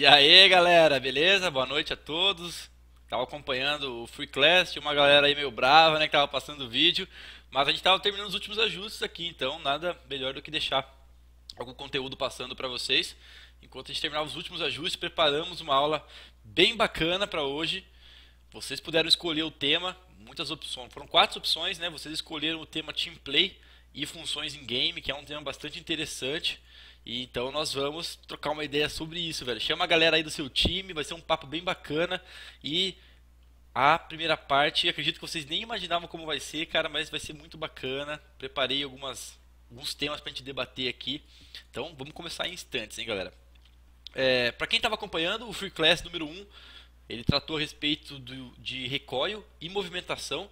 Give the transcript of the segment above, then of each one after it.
E aí, galera, beleza? Boa noite a todos. Tava acompanhando o Free Class, tinha uma galera aí meio brava, né, que tava passando o vídeo, mas a gente tava terminando os últimos ajustes aqui, então nada melhor do que deixar algum conteúdo passando para vocês. Enquanto a gente terminava os últimos ajustes, preparamos uma aula bem bacana para hoje. Vocês puderam escolher o tema, muitas opções, foram quatro opções, né? Vocês escolheram o tema Team Play e funções em game, que é um tema bastante interessante então nós vamos trocar uma ideia sobre isso, velho. Chama a galera aí do seu time, vai ser um papo bem bacana. E a primeira parte, acredito que vocês nem imaginavam como vai ser, cara, mas vai ser muito bacana. Preparei algumas, alguns temas pra gente debater aqui. Então vamos começar em instantes, hein, galera. É, para quem estava acompanhando, o Free Class número 1, ele tratou a respeito do, de recoil e movimentação.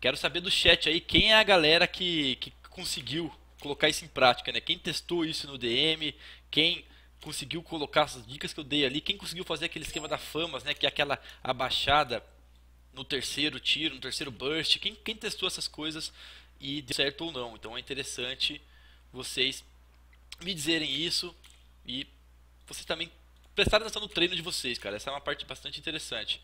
Quero saber do chat aí quem é a galera que, que conseguiu colocar isso em prática, né? Quem testou isso no DM, quem conseguiu colocar essas dicas que eu dei ali, quem conseguiu fazer aquele esquema da famas, né? Que é aquela abaixada no terceiro tiro, no terceiro burst, quem, quem testou essas coisas e deu certo ou não. Então é interessante vocês me dizerem isso e vocês também prestarem atenção no treino de vocês, cara. Essa é uma parte bastante interessante.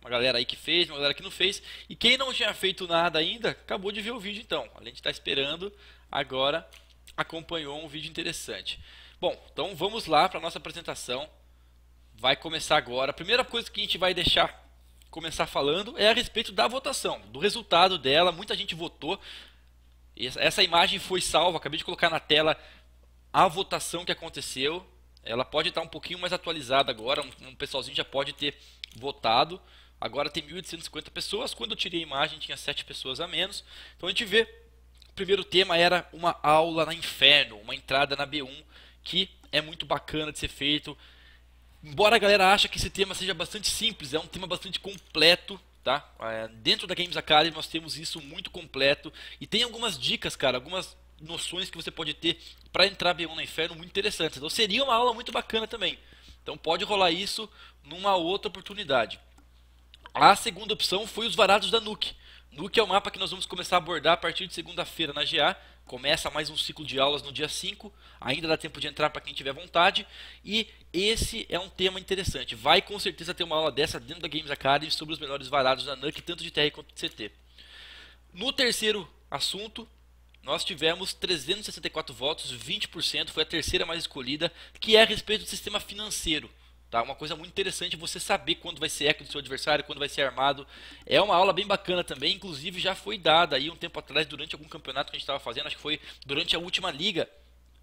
Uma galera aí que fez, uma galera que não fez. E quem não tinha feito nada ainda, acabou de ver o vídeo então. Além de estar esperando, agora acompanhou um vídeo interessante. Bom, então vamos lá para a nossa apresentação. Vai começar agora. A primeira coisa que a gente vai deixar começar falando é a respeito da votação, do resultado dela. Muita gente votou. Essa imagem foi salva, acabei de colocar na tela a votação que aconteceu. Ela pode estar um pouquinho mais atualizada agora, um, um pessoalzinho já pode ter votado. Agora tem 1.850 pessoas. Quando eu tirei a imagem, tinha 7 pessoas a menos. Então a gente vê primeiro tema era uma aula na Inferno, uma entrada na B1, que é muito bacana de ser feito. Embora a galera ache que esse tema seja bastante simples, é um tema bastante completo, tá? É, dentro da Games Academy nós temos isso muito completo e tem algumas dicas, cara, algumas noções que você pode ter para entrar B1 na Inferno muito interessantes. Então seria uma aula muito bacana também. Então pode rolar isso numa outra oportunidade. A segunda opção foi os varados da Nuke que é o mapa que nós vamos começar a abordar a partir de segunda-feira na GA. Começa mais um ciclo de aulas no dia 5. Ainda dá tempo de entrar para quem tiver vontade. E esse é um tema interessante. Vai com certeza ter uma aula dessa dentro da Games Academy sobre os melhores varados da NUC, tanto de TR quanto de CT. No terceiro assunto, nós tivemos 364 votos, 20%, foi a terceira mais escolhida, que é a respeito do sistema financeiro. Tá? Uma coisa muito interessante você saber quando vai ser eco do seu adversário, quando vai ser armado. É uma aula bem bacana também, inclusive já foi dada aí um tempo atrás, durante algum campeonato que a gente estava fazendo, acho que foi durante a última liga.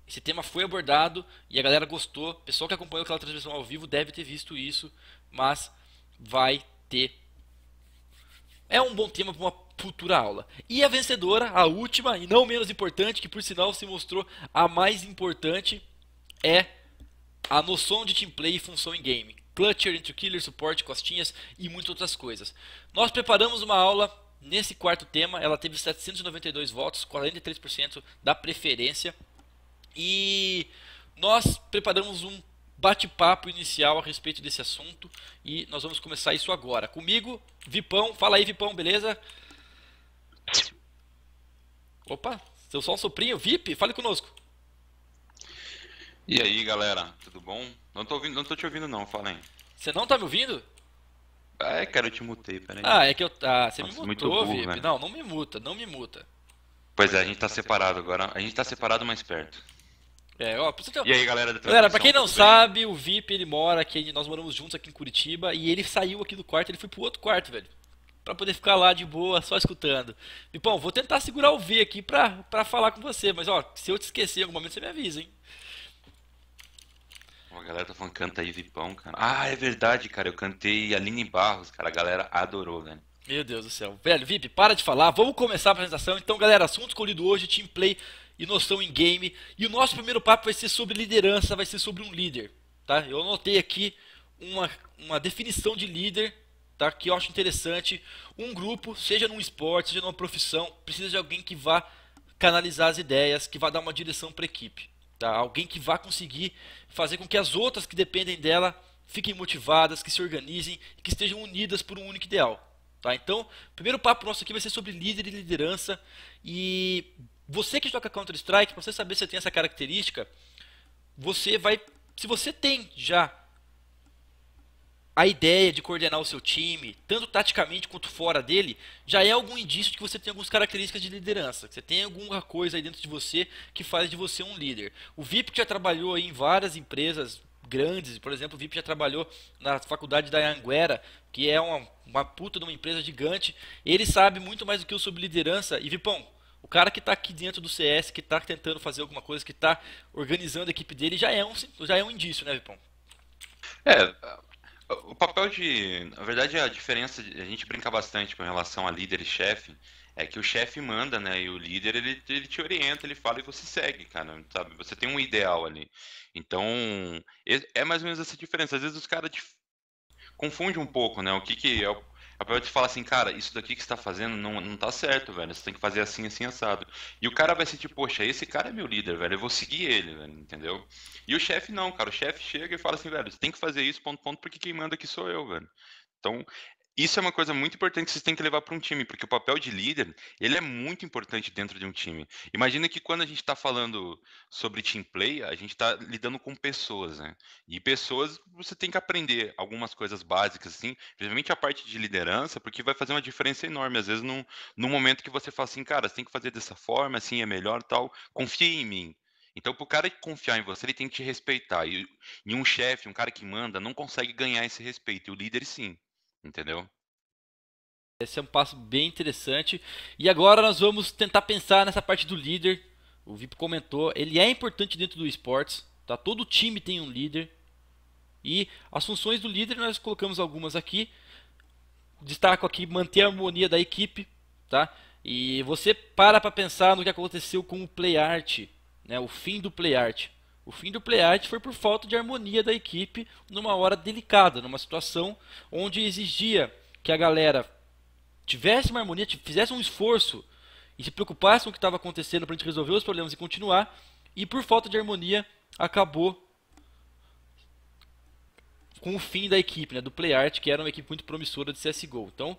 Esse tema foi abordado e a galera gostou. O pessoal que acompanhou aquela transmissão ao vivo deve ter visto isso, mas vai ter. É um bom tema para uma futura aula. E a vencedora, a última e não menos importante, que por sinal se mostrou a mais importante, é a noção de team play e função em game, clutcher, entre killer, suporte, costinhas e muitas outras coisas. Nós preparamos uma aula nesse quarto tema, ela teve 792 votos, 43% da preferência e nós preparamos um bate-papo inicial a respeito desse assunto e nós vamos começar isso agora. Comigo, Vipão, fala aí Vipão, beleza? Opa, seu só um soprinho, Vip, fale conosco. E aí, galera, tudo bom? Não tô ouvindo, não tô te ouvindo não, falem. Você não tá me ouvindo? Ah, é, cara, eu te mutei, peraí. Ah, é que eu. Ah, você Nossa, me mutou, Vip. Né? Não, não me muta, não me muta. Pois é, a gente tá separado agora. A gente tá separado mais perto. É, ó, que... E aí, galera da Galera, pra quem não sabe, bem? o VIP ele mora aqui, nós moramos juntos aqui em Curitiba e ele saiu aqui do quarto, ele foi pro outro quarto, velho. Pra poder ficar lá de boa, só escutando. E, bom, vou tentar segurar o V aqui pra, pra falar com você, mas ó, se eu te esquecer em algum momento, você me avisa, hein? galera tá falando canta aí Vipão, cara. Ah, é verdade, cara. Eu cantei Aline Barros, cara. A galera adorou, velho. Meu Deus do céu. Velho, Vip, para de falar. Vamos começar a apresentação. Então, galera, assunto escolhido hoje, team play e noção em game. E o nosso primeiro papo vai ser sobre liderança, vai ser sobre um líder, tá? Eu anotei aqui uma, uma definição de líder, tá? Que eu acho interessante. Um grupo, seja num esporte, seja numa profissão, precisa de alguém que vá canalizar as ideias, que vá dar uma direção para a equipe. Tá? Alguém que vá conseguir fazer com que as outras que dependem dela fiquem motivadas, que se organizem, que estejam unidas por um único ideal. Tá? Então, o primeiro papo nosso aqui vai ser sobre líder e liderança. E você que joga Counter-Strike, para você saber se você tem essa característica, você vai. Se você tem já a ideia de coordenar o seu time, tanto taticamente quanto fora dele, já é algum indício de que você tem algumas características de liderança, que você tem alguma coisa aí dentro de você que faz de você um líder. O VIP que já trabalhou em várias empresas grandes, por exemplo, o VIP já trabalhou na faculdade da Anguera, que é uma, uma puta de uma empresa gigante, ele sabe muito mais do que eu sobre liderança, e Vipão, o cara que está aqui dentro do CS, que está tentando fazer alguma coisa, que está organizando a equipe dele, já é um, já é um indício, né, Vipão? É, o papel de. Na verdade, a diferença. A gente brinca bastante com relação a líder e chefe. É que o chefe manda, né? E o líder, ele, ele te orienta, ele fala e você segue, cara. Sabe? Você tem um ideal ali. Então, é mais ou menos essa diferença. Às vezes os caras te confundem um pouco, né? O que, que é o a pessoa te fala assim, cara, isso daqui que você tá fazendo não, não tá certo, velho. Você tem que fazer assim, assim, assado. E o cara vai sentir, tipo, poxa, esse cara é meu líder, velho. Eu vou seguir ele, velho, entendeu? E o chefe não, cara. O chefe chega e fala assim, velho, você tem que fazer isso, ponto, ponto, porque quem manda aqui sou eu, velho. Então, isso é uma coisa muito importante que vocês têm que levar para um time, porque o papel de líder ele é muito importante dentro de um time. Imagina que quando a gente está falando sobre team play, a gente está lidando com pessoas, né? E pessoas você tem que aprender algumas coisas básicas, assim, principalmente a parte de liderança, porque vai fazer uma diferença enorme. Às vezes, num, momento que você fala assim, cara, você tem que fazer dessa forma, assim é melhor, tal, confie em mim. Então, para o cara confiar em você, ele tem que te respeitar. E, e um chefe, um cara que manda, não consegue ganhar esse respeito. E o líder, sim. Entendeu? Esse é um passo bem interessante. E agora nós vamos tentar pensar nessa parte do líder. O VIP comentou, ele é importante dentro do esportes. Tá? Todo time tem um líder. E as funções do líder nós colocamos algumas aqui. Destaco aqui manter a harmonia da equipe, tá? E você para para pensar no que aconteceu com o play art, né? O fim do play art. O fim do playart foi por falta de harmonia da equipe numa hora delicada, numa situação onde exigia que a galera tivesse uma harmonia, fizesse um esforço e se preocupasse com o que estava acontecendo para a gente resolver os problemas e continuar. E por falta de harmonia acabou com o fim da equipe, né, do PlayArt, que era uma equipe muito promissora de CSGO. Então,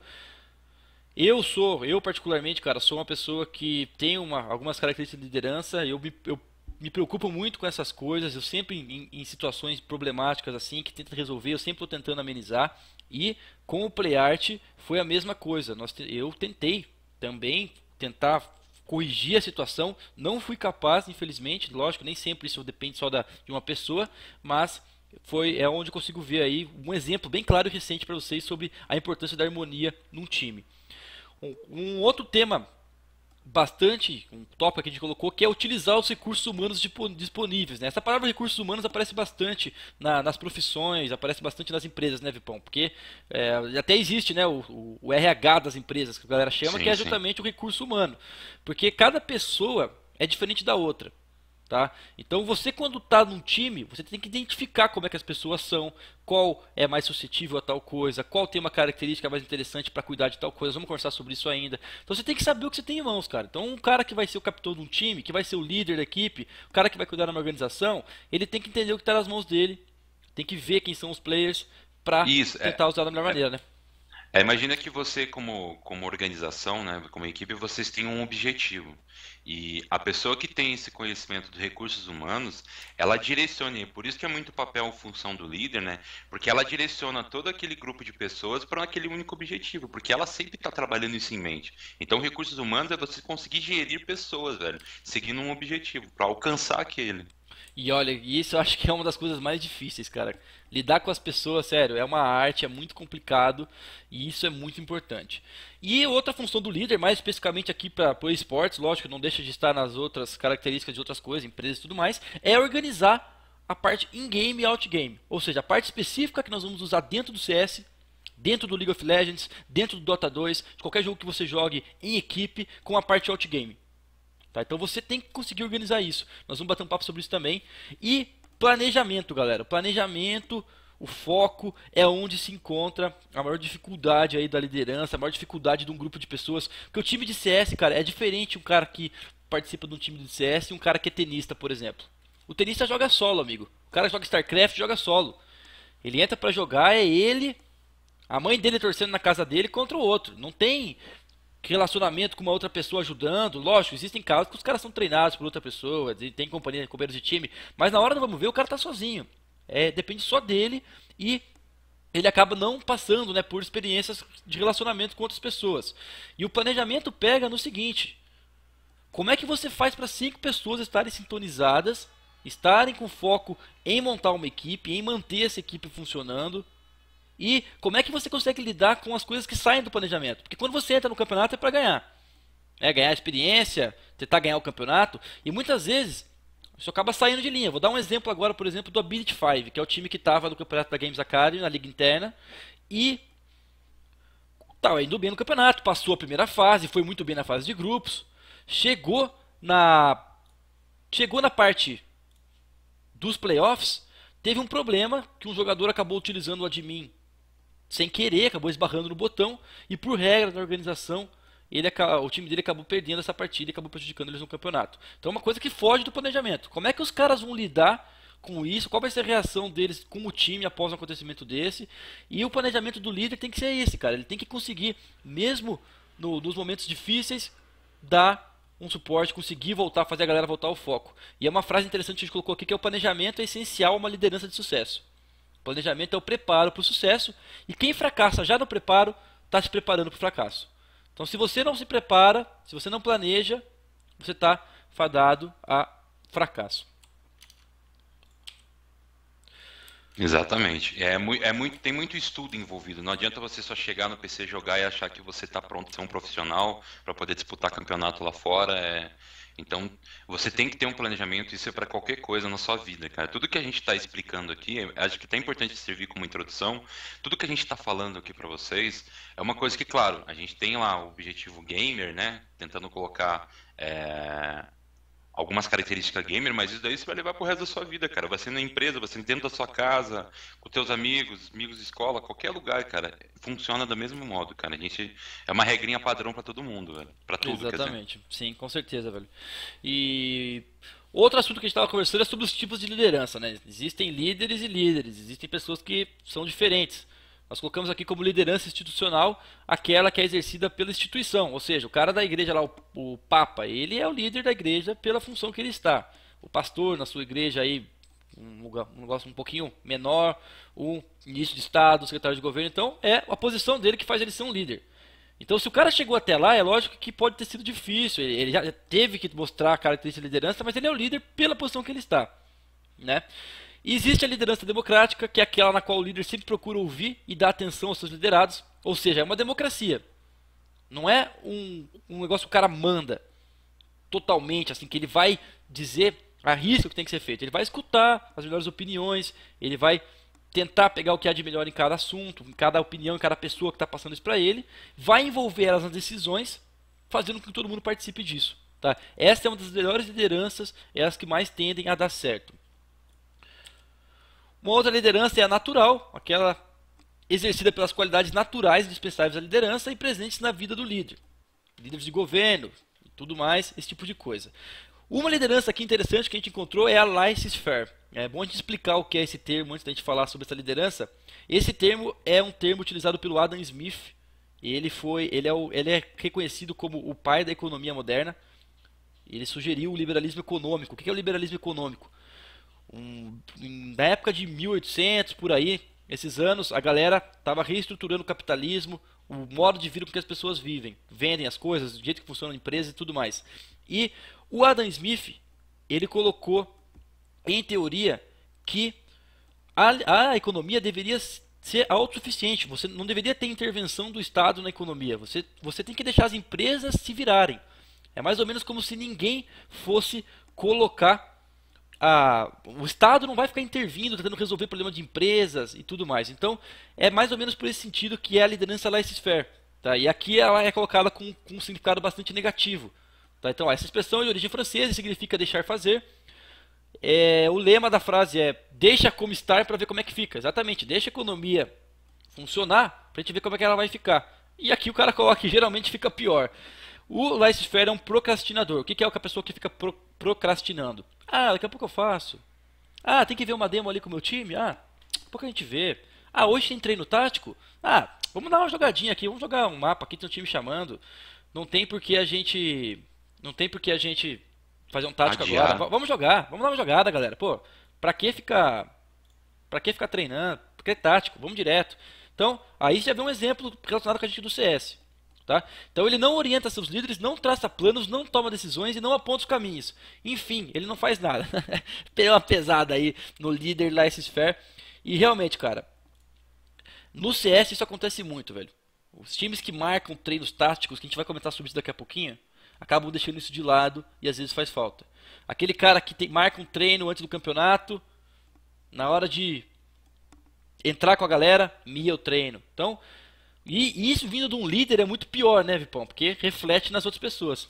eu sou, eu particularmente, cara, sou uma pessoa que tem uma, algumas características de liderança, eu, eu me preocupo muito com essas coisas. Eu sempre, em, em situações problemáticas assim, que tento resolver, eu sempre estou tentando amenizar. E com o PlayArt foi a mesma coisa. Nós, eu tentei também tentar corrigir a situação. Não fui capaz, infelizmente. Lógico, nem sempre isso depende só da, de uma pessoa, mas foi é onde eu consigo ver aí um exemplo bem claro e recente para vocês sobre a importância da harmonia num time. Um, um outro tema bastante, um tópico que a gente colocou, que é utilizar os recursos humanos disponíveis. Né? Essa palavra recursos humanos aparece bastante na, nas profissões, aparece bastante nas empresas, né, Vipão? Porque é, até existe né, o, o, RH das empresas, que a galera chama, sim, que é justamente sim. o recurso humano. Porque cada pessoa é diferente da outra. Tá? Então você quando está num time, você tem que identificar como é que as pessoas são, qual é mais suscetível a tal coisa, qual tem uma característica mais interessante para cuidar de tal coisa. Vamos conversar sobre isso ainda. Então você tem que saber o que você tem em mãos, cara. Então um cara que vai ser o capitão de um time, que vai ser o líder da equipe, o cara que vai cuidar de uma organização, ele tem que entender o que está nas mãos dele, tem que ver quem são os players para é. tentar é, usar da melhor é, maneira, né? É, imagina que você, como, como organização, né, como equipe, vocês têm um objetivo. E a pessoa que tem esse conhecimento de recursos humanos, ela direciona, é por isso que é muito papel função do líder, né? Porque ela direciona todo aquele grupo de pessoas para aquele único objetivo, porque ela sempre está trabalhando isso em mente. Então, recursos humanos é você conseguir gerir pessoas, velho, seguindo um objetivo, para alcançar aquele. E olha, isso eu acho que é uma das coisas mais difíceis, cara. Lidar com as pessoas, sério, é uma arte, é muito complicado e isso é muito importante. E outra função do líder, mais especificamente aqui para o esportes, lógico, não deixa de estar nas outras características de outras coisas, empresas e tudo mais, é organizar a parte in-game e out-game. Ou seja, a parte específica que nós vamos usar dentro do CS dentro do League of Legends, dentro do Dota 2, de qualquer jogo que você jogue em equipe, com a parte out game Tá? Então você tem que conseguir organizar isso. Nós vamos bater um papo sobre isso também. E planejamento, galera. Planejamento, o foco é onde se encontra a maior dificuldade aí da liderança, a maior dificuldade de um grupo de pessoas. Porque o time de CS, cara, é diferente um cara que participa de um time de CS e um cara que é tenista, por exemplo. O tenista joga solo, amigo. O cara joga StarCraft, joga solo. Ele entra para jogar, é ele, a mãe dele torcendo na casa dele contra o outro. Não tem relacionamento com uma outra pessoa ajudando. Lógico, existem casos que os caras são treinados por outra pessoa, tem companhia, companheiros de time, mas na hora do vamos ver, o cara está sozinho. É, depende só dele e ele acaba não passando né, por experiências de relacionamento com outras pessoas. E o planejamento pega no seguinte: como é que você faz para cinco pessoas estarem sintonizadas, estarem com foco em montar uma equipe, em manter essa equipe funcionando? E como é que você consegue lidar com as coisas que saem do planejamento? Porque quando você entra no campeonato é para ganhar. É ganhar experiência, tentar ganhar o campeonato. E muitas vezes isso acaba saindo de linha. Vou dar um exemplo agora, por exemplo, do Ability 5, que é o time que estava no campeonato da Games Academy, na liga interna. E estava indo bem no campeonato, passou a primeira fase, foi muito bem na fase de grupos. Chegou na, chegou na parte dos playoffs, teve um problema que um jogador acabou utilizando o admin sem querer, acabou esbarrando no botão e por regra da organização, ele, o time dele acabou perdendo essa partida e acabou prejudicando eles no campeonato. Então é uma coisa que foge do planejamento. Como é que os caras vão lidar com isso? Qual vai ser a reação deles com o time após um acontecimento desse? E o planejamento do líder tem que ser esse, cara. Ele tem que conseguir, mesmo no, nos momentos difíceis, dar um suporte, conseguir voltar, fazer a galera voltar ao foco. E é uma frase interessante que a gente colocou aqui, que é o planejamento é essencial a uma liderança de sucesso. Planejamento é o preparo para o sucesso e quem fracassa já no preparo está se preparando para o fracasso. Então, se você não se prepara, se você não planeja, você está fadado a fracasso. Exatamente. É, é muito, tem muito estudo envolvido. Não adianta você só chegar no PC, jogar e achar que você está pronto para ser um profissional, para poder disputar campeonato lá fora. É, então, você tem que ter um planejamento, isso é para qualquer coisa na sua vida, cara. Tudo que a gente está explicando aqui, acho que é tá importante servir como introdução. Tudo que a gente está falando aqui para vocês é uma coisa que, claro, a gente tem lá o objetivo gamer, né? Tentando colocar é, algumas características gamer, mas isso daí você vai levar pro resto da sua vida, cara. Vai ser na empresa, vai dentro da sua casa, com teus amigos, amigos de escola, qualquer lugar, cara. Funciona do mesmo modo, cara. A gente é uma regrinha padrão para todo mundo, velho. Para tudo, Exatamente. Sim, com certeza, velho. E outro assunto que a gente estava conversando é sobre os tipos de liderança, né? Existem líderes e líderes, existem pessoas que são diferentes. Nós colocamos aqui como liderança institucional aquela que é exercida pela instituição, ou seja, o cara da igreja lá, o, o Papa, ele é o líder da igreja pela função que ele está. O pastor na sua igreja aí, um, um negócio um pouquinho menor, o ministro de Estado, o secretário de governo, então é a posição dele que faz ele ser um líder. Então, se o cara chegou até lá, é lógico que pode ter sido difícil. Ele já teve que mostrar a característica de liderança, mas ele é o líder pela posição que ele está, né? E existe a liderança democrática, que é aquela na qual o líder sempre procura ouvir e dar atenção aos seus liderados, ou seja, é uma democracia. Não é um, um negócio que o cara manda totalmente, assim, que ele vai dizer a risca que tem que ser feito. Ele vai escutar as melhores opiniões, ele vai tentar pegar o que há de melhor em cada assunto, em cada opinião, em cada pessoa que está passando isso para ele, vai envolver elas nas decisões, fazendo com que todo mundo participe disso. Tá? Essa é uma das melhores lideranças, é as que mais tendem a dar certo. Uma outra liderança é a natural, aquela exercida pelas qualidades naturais dispensáveis à liderança e presentes na vida do líder. Líderes de governo e tudo mais, esse tipo de coisa. Uma liderança aqui interessante que a gente encontrou é a laissez-faire. É bom a gente explicar o que é esse termo antes da gente falar sobre essa liderança. Esse termo é um termo utilizado pelo Adam Smith. Ele foi, ele é, o, ele é reconhecido como o pai da economia moderna. Ele sugeriu o liberalismo econômico. O que é o liberalismo econômico? Um, na época de 1800, por aí, esses anos, a galera estava reestruturando o capitalismo, o modo de vida com que as pessoas vivem, vendem as coisas, o jeito que funciona a empresa e tudo mais. E o Adam Smith, ele colocou em teoria que a, a economia deveria ser autossuficiente, você não deveria ter intervenção do Estado na economia, você, você tem que deixar as empresas se virarem. É mais ou menos como se ninguém fosse colocar a, o Estado não vai ficar intervindo, tentando resolver problemas de empresas e tudo mais. Então, é mais ou menos por esse sentido que é a liderança laissez-faire. Tá? E aqui ela é colocada com, com um significado bastante negativo. Tá? Então, essa expressão é de origem francesa e significa deixar fazer. É, o lema da frase é deixa como estar para ver como é que fica. Exatamente, deixa a economia funcionar para a gente ver como é que ela vai ficar. E aqui o cara coloca que geralmente fica pior. O laissez-faire é um procrastinador. O que é a pessoa que fica procrastinando? Ah, daqui a pouco eu faço. Ah, tem que ver uma demo ali com o meu time? Ah, daqui a pouco a gente vê. Ah, hoje tem treino tático? Ah, vamos dar uma jogadinha aqui, vamos jogar um mapa aqui, tem um time chamando. Não tem por que a gente. Não tem por que a gente fazer um tático Adiar. agora. vamos jogar, vamos dar uma jogada, galera. Pô, pra que ficar. Pra que ficar treinando? Porque é tático, vamos direto. Então, aí você já vê um exemplo relacionado com a gente do CS. Tá? Então ele não orienta seus líderes, não traça planos, não toma decisões e não aponta os caminhos. Enfim, ele não faz nada. Tem uma pesada aí no líder laissez Sphere. E realmente, cara, no CS isso acontece muito, velho. Os times que marcam treinos táticos, que a gente vai comentar sobre isso daqui a pouquinho, acabam deixando isso de lado e às vezes faz falta. Aquele cara que tem, marca um treino antes do campeonato, na hora de entrar com a galera, mia o treino. Então, e, isso vindo de um líder é muito pior, né, Vipão? Porque reflete nas outras pessoas.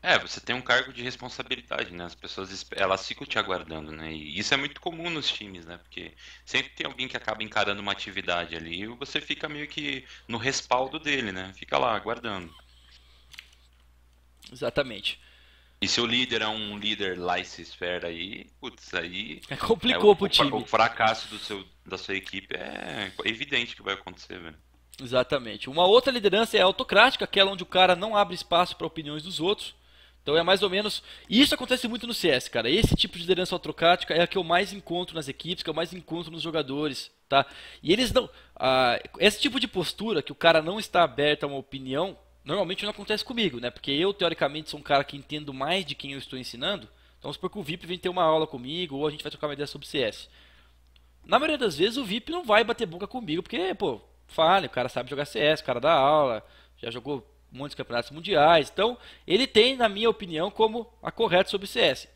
É, você tem um cargo de responsabilidade, né? As pessoas elas ficam te aguardando, né? E isso é muito comum nos times, né? Porque sempre tem alguém que acaba encarando uma atividade ali e você fica meio que no respaldo dele, né? Fica lá aguardando. Exatamente. E se o líder é um líder lá e esfera aí, putz, aí. É complicou é, o, pro o, time. O fracasso do seu, da sua equipe é evidente que vai acontecer, velho. Exatamente. Uma outra liderança é autocrática, aquela onde o cara não abre espaço para opiniões dos outros. Então é mais ou menos. isso acontece muito no CS, cara. Esse tipo de liderança autocrática é a que eu mais encontro nas equipes, que eu mais encontro nos jogadores, tá? E eles não. Ah, esse tipo de postura, que o cara não está aberto a uma opinião, Normalmente não acontece comigo, né? Porque eu, teoricamente, sou um cara que entendo mais de quem eu estou ensinando. Então, supor que o VIP vem ter uma aula comigo, ou a gente vai trocar uma ideia sobre CS. Na maioria das vezes, o VIP não vai bater boca comigo, porque, pô, fale, o cara sabe jogar CS, o cara dá aula, já jogou muitos campeonatos mundiais. Então, ele tem, na minha opinião, como a correta sobre CS.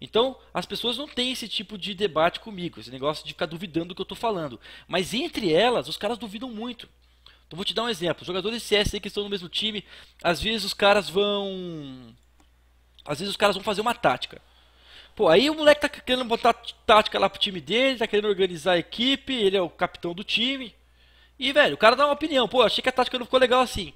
Então, as pessoas não têm esse tipo de debate comigo, esse negócio de ficar duvidando do que eu estou falando. Mas entre elas, os caras duvidam muito. Então vou te dar um exemplo. Jogadores de CS aí que estão no mesmo time, às vezes os caras vão. Às vezes os caras vão fazer uma tática. Pô, aí o moleque tá querendo botar tática lá pro time dele, tá querendo organizar a equipe, ele é o capitão do time. E, velho, o cara dá uma opinião, pô, achei que a tática não ficou legal assim.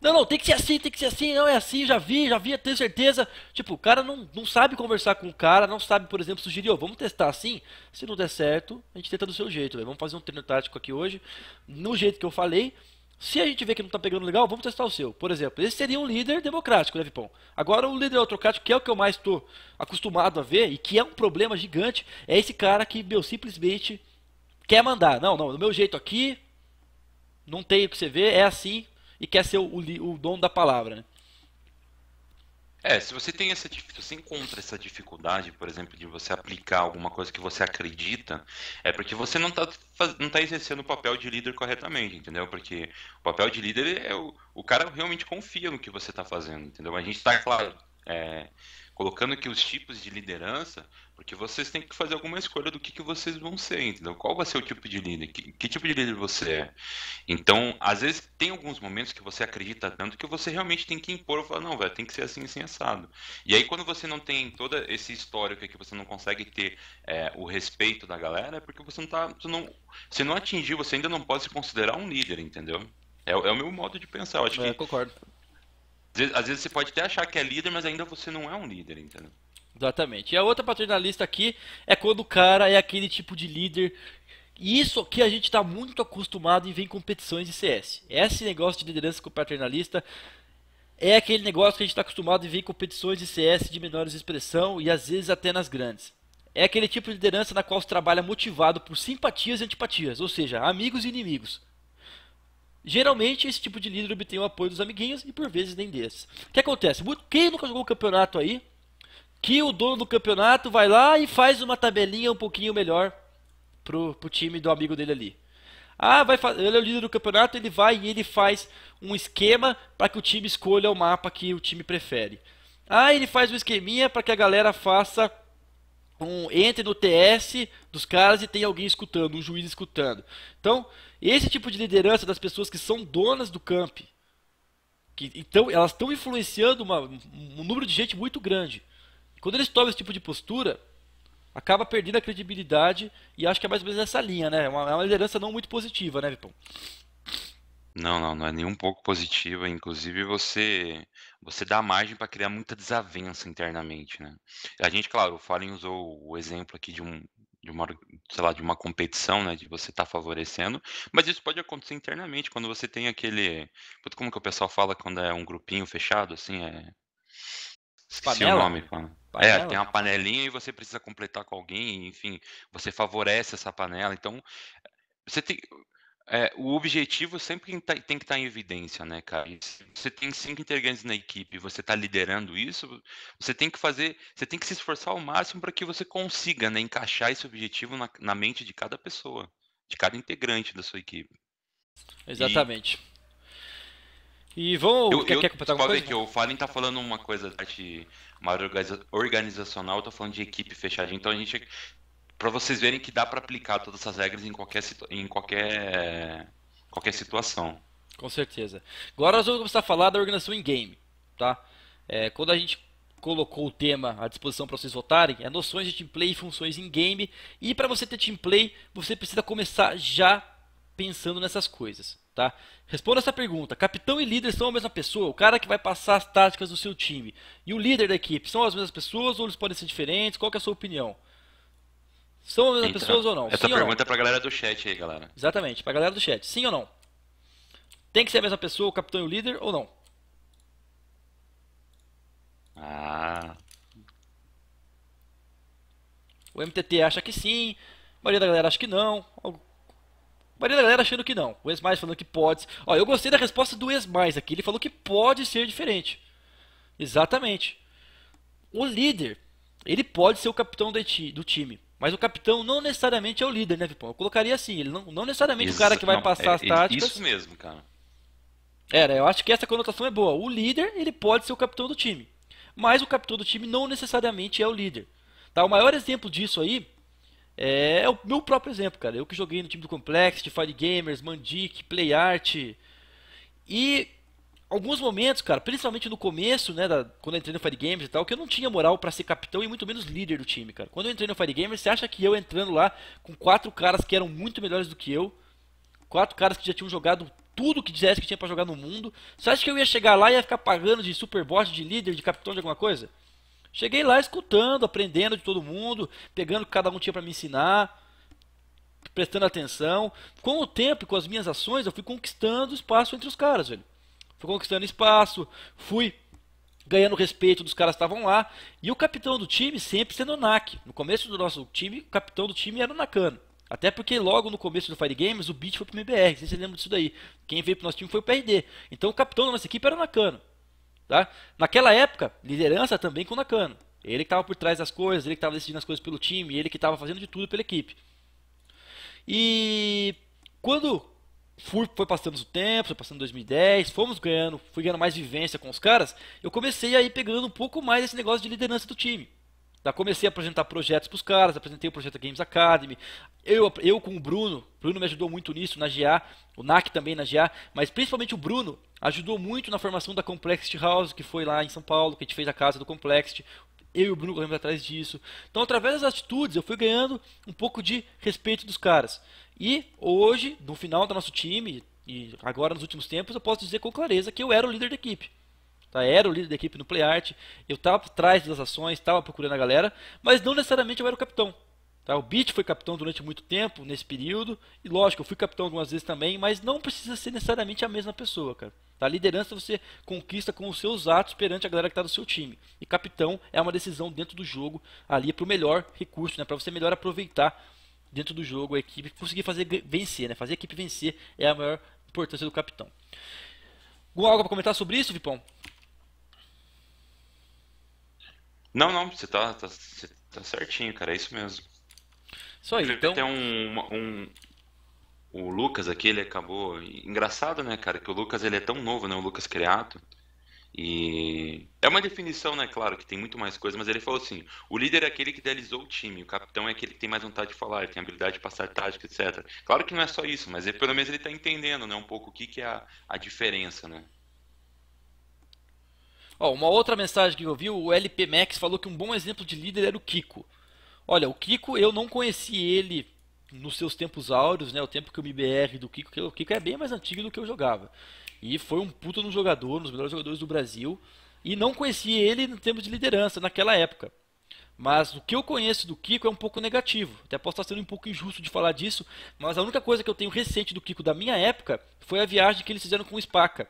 Não, não, tem que ser assim, tem que ser assim, não é assim, já vi, já vi, tenho certeza. Tipo, o cara não, não sabe conversar com o cara, não sabe, por exemplo, sugerir, oh, vamos testar assim, se não der certo, a gente tenta do seu jeito, velho. Vamos fazer um treino tático aqui hoje, no jeito que eu falei, se a gente vê que não está pegando legal, vamos testar o seu. Por exemplo, esse seria um líder democrático, né, Vipão? Agora, o líder autocrático, que é o que eu mais estou acostumado a ver e que é um problema gigante, é esse cara que, meu, simplesmente quer mandar. Não, não, do meu jeito aqui, não tem o que você ver. é assim e quer ser o, o, o dono da palavra, né? É, se você tem essa, se você encontra essa dificuldade, por exemplo, de você aplicar alguma coisa que você acredita, é porque você não está não tá exercendo o papel de líder corretamente, entendeu? Porque o papel de líder é o, o cara realmente confia no que você está fazendo, entendeu? A gente está claro é, colocando aqui os tipos de liderança porque vocês têm que fazer alguma escolha do que, que vocês vão ser, entendeu? Qual vai ser o tipo de líder? Que, que, tipo de líder você é? Então, às vezes, tem alguns momentos que você acredita tanto que você realmente tem que impor, falar, não, velho, tem que ser assim, assim, assado. E aí, quando você não tem todo esse histórico aqui, você não consegue ter é, o respeito da galera, é porque você não tá. Você não, se não atingir, você ainda não pode se considerar um líder, entendeu? É, é o meu modo de pensar. Eu acho é, que. concordo. Às vezes, às vezes você pode até achar que é líder, mas ainda você não é um líder, entendeu? Exatamente. E a outra paternalista aqui é quando o cara é aquele tipo de líder. E isso aqui a gente está muito acostumado e vem em competições de CS. Esse negócio de liderança paternalista é aquele negócio que a gente está acostumado e vem em competições de CS de menores expressão e às vezes até nas grandes. É aquele tipo de liderança na qual se trabalha motivado por simpatias e antipatias, ou seja, amigos e inimigos. Geralmente, esse tipo de líder obtém o apoio dos amiguinhos e por vezes nem desses. O que acontece? Quem nunca jogou um campeonato aí que o dono do campeonato vai lá e faz uma tabelinha um pouquinho melhor pro, pro time do amigo dele ali. Ah, vai ele é o líder do campeonato, ele vai e ele faz um esquema para que o time escolha o mapa que o time prefere. Ah, ele faz um esqueminha para que a galera faça um entre no TS dos caras e tem alguém escutando, um juiz escutando. Então, esse tipo de liderança das pessoas que são donas do camp, que então elas estão influenciando uma, um número de gente muito grande. Quando eles tomam esse tipo de postura, acaba perdendo a credibilidade e acho que é mais ou menos essa linha, né? É uma, é uma liderança não muito positiva, né, Vipão? Não, não, não é nem um pouco positiva. Inclusive, você você dá margem para criar muita desavença internamente, né? A gente, claro, o Fallen usou o exemplo aqui de um de uma, sei lá, de uma competição, né, de você estar tá favorecendo, mas isso pode acontecer internamente quando você tem aquele, como que o pessoal fala quando é um grupinho fechado, assim, é Esqueci Panela? o nome, mano panela. É, né, tem uma panelinha e você precisa completar com alguém, enfim, você favorece essa panela. Então, você tem. É, o objetivo sempre tem que tá, estar tá em evidência, né, cara? se você tem cinco integrantes na equipe, você está liderando isso, você tem que fazer, você tem que se esforçar ao máximo para que você consiga né, encaixar esse objetivo na, na, mente de cada pessoa, de cada integrante da sua equipe. Exatamente. E, e vamos. Eu, quer, eu, quer comentar alguma coisa? que o Fallen está falando uma coisa da Parte uma área organizacional, eu tô falando de equipe fechada. Então a gente para vocês verem que dá para aplicar todas essas regras em qualquer em qualquer qualquer situação. Com certeza. Agora nós vamos começar a falar da organização em game, tá? É, quando a gente colocou o tema à disposição para vocês votarem, é noções de teamplay e funções em game. E para você ter teamplay, você precisa começar já pensando nessas coisas. Tá? Responda essa pergunta. Capitão e líder são a mesma pessoa? O cara que vai passar as táticas do seu time e o líder da equipe são as mesmas pessoas ou eles podem ser diferentes? Qual é a sua opinião? São as mesmas então, pessoas ou não? Essa Sim pergunta não? é pra galera do chat aí, galera. Exatamente, pra galera do chat. Sim ou não? Tem que ser a mesma pessoa, o capitão e o líder, ou não? Ah. O MTT acha que sim, a maioria da galera acha que não mas a galera achando que não. O Esmais falando que pode. Ó, eu gostei da resposta do Esmais aqui. Ele falou que pode ser diferente. Exatamente. O líder, ele pode ser o capitão do time. Mas o capitão não necessariamente é o líder, né, Vipão? Eu colocaria assim, ele não, não necessariamente isso, o cara que vai não, passar é, as é táticas. Isso mesmo, cara. Era, eu acho que essa conotação é boa. O líder, ele pode ser o capitão do time. Mas o capitão do time não necessariamente é o líder. Tá? O maior exemplo disso aí é, é, o meu próprio exemplo, cara. Eu que joguei no time do Complexity, Fire Gamers, Mandic, PlayArt. E alguns momentos, cara, principalmente no começo, né, da, quando eu entrei no Fire Gamers e tal, que eu não tinha moral para ser capitão e muito menos líder do time, cara. Quando eu entrei no Fire Gamers, você acha que eu entrando lá com quatro caras que eram muito melhores do que eu, quatro caras que já tinham jogado tudo que dissesse que tinha para jogar no mundo, você acha que eu ia chegar lá e ia ficar pagando de superboss, de líder, de capitão de alguma coisa? Cheguei lá escutando, aprendendo de todo mundo, pegando o que cada um tinha para me ensinar, prestando atenção. Com o tempo e com as minhas ações, eu fui conquistando espaço entre os caras, velho. Fui conquistando espaço, fui ganhando respeito dos caras que estavam lá. E o capitão do time sempre sendo o NAC. No começo do nosso time, o capitão do time era o Nakano. Até porque logo no começo do Fire Games, o Beat foi pro MBR, não sei se você lembra disso daí. Quem veio pro nosso time foi o PRD. Então o capitão da nossa equipe era o Nakano. Tá? Naquela época, liderança também com o Nakano. Ele que estava por trás das coisas, ele que estava decidindo as coisas pelo time, ele que estava fazendo de tudo pela equipe. E quando foi passando o tempo, foi passando 2010, fomos ganhando, fui ganhando mais vivência com os caras, eu comecei a ir pegando um pouco mais esse negócio de liderança do time. Tá? Comecei a apresentar projetos para os caras, apresentei o projeto Games Academy. Eu, eu com o Bruno, o Bruno me ajudou muito nisso na GA, o NAC também na GA, mas principalmente o Bruno ajudou muito na formação da Complexity House, que foi lá em São Paulo, que a gente fez a casa do Complexity. Eu e o Bruno corremos atrás disso. Então, através das atitudes, eu fui ganhando um pouco de respeito dos caras. E hoje, no final do nosso time, e agora nos últimos tempos, eu posso dizer com clareza que eu era o líder da equipe. Tá? Era o líder da equipe no PlayArt, eu estava atrás das ações, estava procurando a galera, mas não necessariamente eu era o capitão. Tá? O Beat foi capitão durante muito tempo nesse período, e lógico, eu fui capitão algumas vezes também, mas não precisa ser necessariamente a mesma pessoa, cara. Tá? Liderança você conquista com os seus atos perante a galera que está no seu time. E capitão é uma decisão dentro do jogo, ali é para o melhor recurso, né? para você melhor aproveitar dentro do jogo a equipe, conseguir fazer vencer, né? fazer a equipe vencer é a maior importância do capitão. algo para comentar sobre isso, Vipão? Não, não, você tá, tá, você tá certinho, cara, é isso mesmo. Isso aí, então... Tem um, um, O Lucas aqui, ele acabou... Engraçado, né, cara, que o Lucas, ele é tão novo, né, o Lucas Criato. E é uma definição, né? Claro que tem muito mais coisa, mas ele falou assim: o líder é aquele que idealizou o time, o capitão é aquele que tem mais vontade de falar, tem habilidade de passar tática, etc. Claro que não é só isso, mas ele, pelo menos ele está entendendo, né? Um pouco o que, que é a, a diferença, né? Ó, uma outra mensagem que eu vi, o LP Max falou que um bom exemplo de líder era o Kiko. Olha, o Kiko, eu não conheci ele nos seus tempos áureos, né, o tempo que o MBR do Kiko, que o Kiko é bem mais antigo do que eu jogava. E foi um puto no jogador, um dos melhores jogadores do Brasil, e não conheci ele no termos de liderança naquela época. Mas o que eu conheço do Kiko é um pouco negativo. Até posso estar sendo um pouco injusto de falar disso, mas a única coisa que eu tenho recente do Kiko da minha época foi a viagem que eles fizeram com o Spaca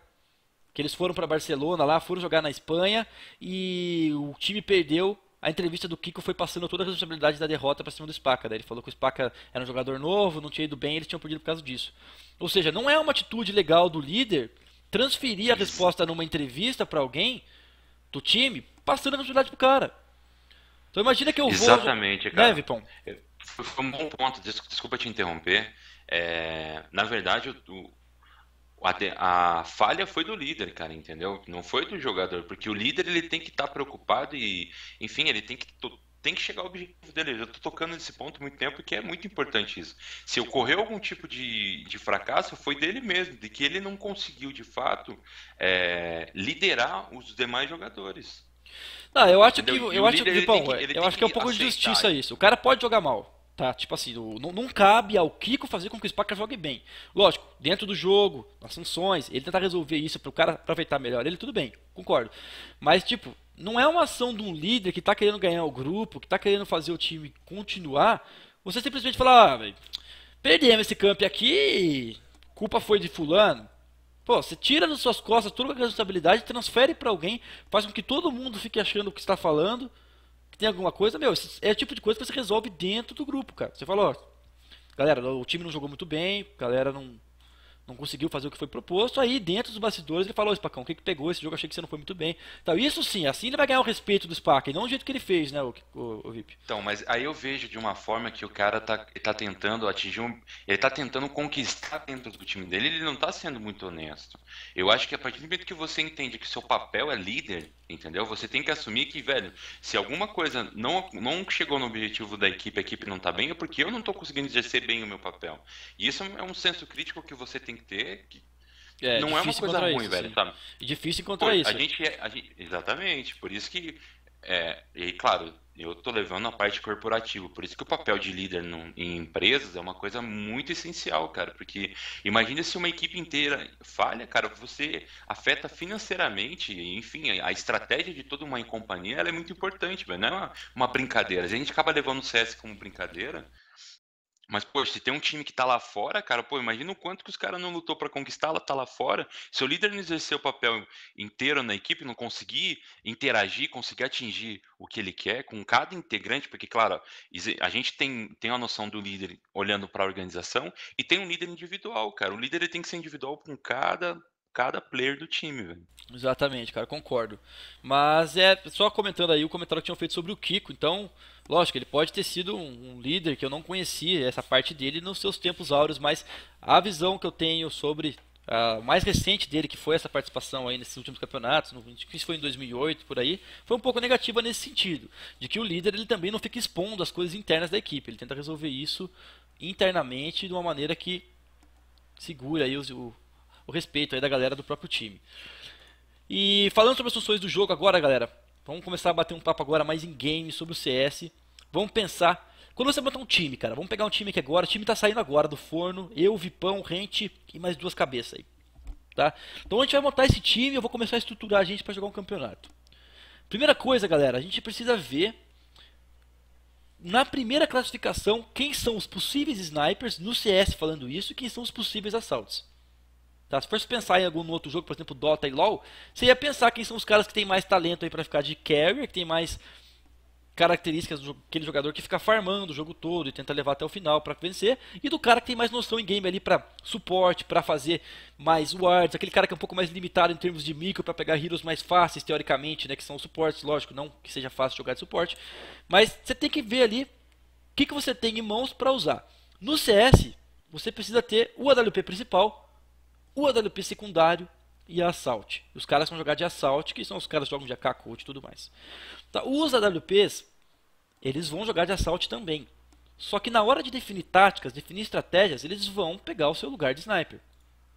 que eles foram para Barcelona lá, foram jogar na Espanha e o time perdeu. A entrevista do Kiko foi passando toda a responsabilidade da derrota para cima do Spaca. Daí né? ele falou que o Spaca era um jogador novo, não tinha ido bem, eles tinham perdido por causa disso. Ou seja, não é uma atitude legal do líder transferir a resposta numa entrevista para alguém do time, passando a responsabilidade pro cara. Então imagina que eu Exatamente, vou. Exatamente, cara. Né, Foi um bom ponto, desculpa te interromper. É, na verdade, o, a, a, falha foi do líder, cara, entendeu? Não foi do jogador, porque o líder ele tem que estar tá preocupado e, enfim, ele tem que tem que chegar ao objetivo dele. Eu já tô tocando nesse ponto há muito tempo que é muito importante isso. Se ocorreu algum tipo de, de fracasso, foi dele mesmo, de que ele não conseguiu de fato é, liderar os demais jogadores. Não, eu acho Entendeu? que eu acho, que, eu acho que é um pouco de justiça isso. O cara pode jogar mal. Tá, tipo assim, não, não cabe ao Kiko fazer com que o Spaca jogue bem. Lógico, dentro do jogo, nas sanções, ele tentar resolver isso para o cara aproveitar melhor ele, tudo bem, concordo. Mas, tipo, não é uma ação de um líder que está querendo ganhar o grupo, que está querendo fazer o time continuar. Você simplesmente falar, ah, véio, perdemos esse camp aqui, culpa foi de fulano. Pô, você tira das suas costas toda a responsabilidade, transfere para alguém, faz com que todo mundo fique achando o que está falando tem alguma coisa, meu, é o tipo de coisa que você resolve dentro do grupo, cara. Você falou ó, galera, o time não jogou muito bem, galera não não conseguiu fazer o que foi proposto, aí dentro dos bastidores ele falou, Spacão, o que, que pegou esse jogo? Achei que você não foi muito bem. Então, isso sim, assim ele vai ganhar o respeito do Spark, e não do jeito que ele fez, né, o, o, o Vip? Então, mas aí eu vejo de uma forma que o cara tá, tá tentando atingir um. Ele tá tentando conquistar dentro do time dele, ele não tá sendo muito honesto. Eu acho que a partir do momento que você entende que seu papel é líder, entendeu? Você tem que assumir que, velho, se alguma coisa não, não chegou no objetivo da equipe, a equipe não tá bem, é porque eu não tô conseguindo exercer bem o meu papel. E isso é um senso crítico que você tem que ter, que é, não é uma coisa ruim, isso, velho, sabe? É difícil encontrar Pô, isso. A gente, é, a gente, exatamente, por isso que. É, e claro, eu tô levando a parte corporativa, por isso que o papel de líder no, em empresas é uma coisa muito essencial, cara, porque imagina se uma equipe inteira falha, cara, você afeta financeiramente, enfim, a, estratégia de toda uma companhia, ela é muito importante, velho, não é uma, uma brincadeira, a gente acaba levando o CS como brincadeira, mas, poxa, se tem um time que tá lá fora, cara, pô, imagina o quanto que os caras não lutou para conquistá-la, tá lá fora. Se o líder não exercer o papel inteiro na equipe, não conseguir interagir, conseguir atingir o que ele quer com cada integrante, porque, claro, a gente tem, tem a noção do líder olhando para a organização e tem um líder individual, cara. O líder ele tem que ser individual com cada cada player do time, velho. Exatamente, cara, concordo. Mas é só comentando aí o comentário que tinham feito sobre o Kiko, então Lógico, ele pode ter sido um, líder que eu não conhecia essa parte dele nos seus tempos áureos, mas a visão que eu tenho sobre a mais recente dele, que foi essa participação aí nesses últimos campeonatos, no, isso foi em 2008 por aí, foi um pouco negativa nesse sentido, de que o líder ele também não fica expondo as coisas internas da equipe, ele tenta resolver isso internamente de uma maneira que segura aí o, o, o respeito aí da galera do próprio time. E falando sobre as funções do jogo agora, galera, Vamos começar a bater um papo agora mais em game sobre o CS. Vamos pensar. Quando você montar um time, cara, vamos pegar um time aqui agora. O time tá saindo agora do forno. Eu, Vipão, Rente e mais duas cabeças aí. Tá? Então a gente vai montar esse time eu vou começar a estruturar a gente para jogar um campeonato. Primeira coisa, galera, a gente precisa ver na primeira classificação quem são os possíveis snipers no CS falando isso e quem são os possíveis assaltos. Tá? Se fosse pensar em algum outro jogo, por exemplo, Dota e LoL, você ia pensar quem são os caras que tem mais talento aí para ficar de carry, que tem mais características do aquele jogador que fica farmando o jogo todo e tenta levar até o final para vencer, e do cara que tem mais noção em game ali para suporte, para fazer mais wards, aquele cara que é um pouco mais limitado em termos de micro para pegar heroes mais fáceis teoricamente, né, que são suportes, lógico, não que seja fácil jogar de suporte, mas você tem que ver ali o que, que você tem em mãos para usar. No CS, você precisa ter o AWP principal, o AWP secundário e a Assault. Os caras vão jogar de Assault, que são os caras que jogam de AK, Colt e tudo mais. Tá, os AWPs, eles vão jogar de Assault também. Só que na hora de definir táticas, definir estratégias, eles vão pegar o seu lugar de Sniper.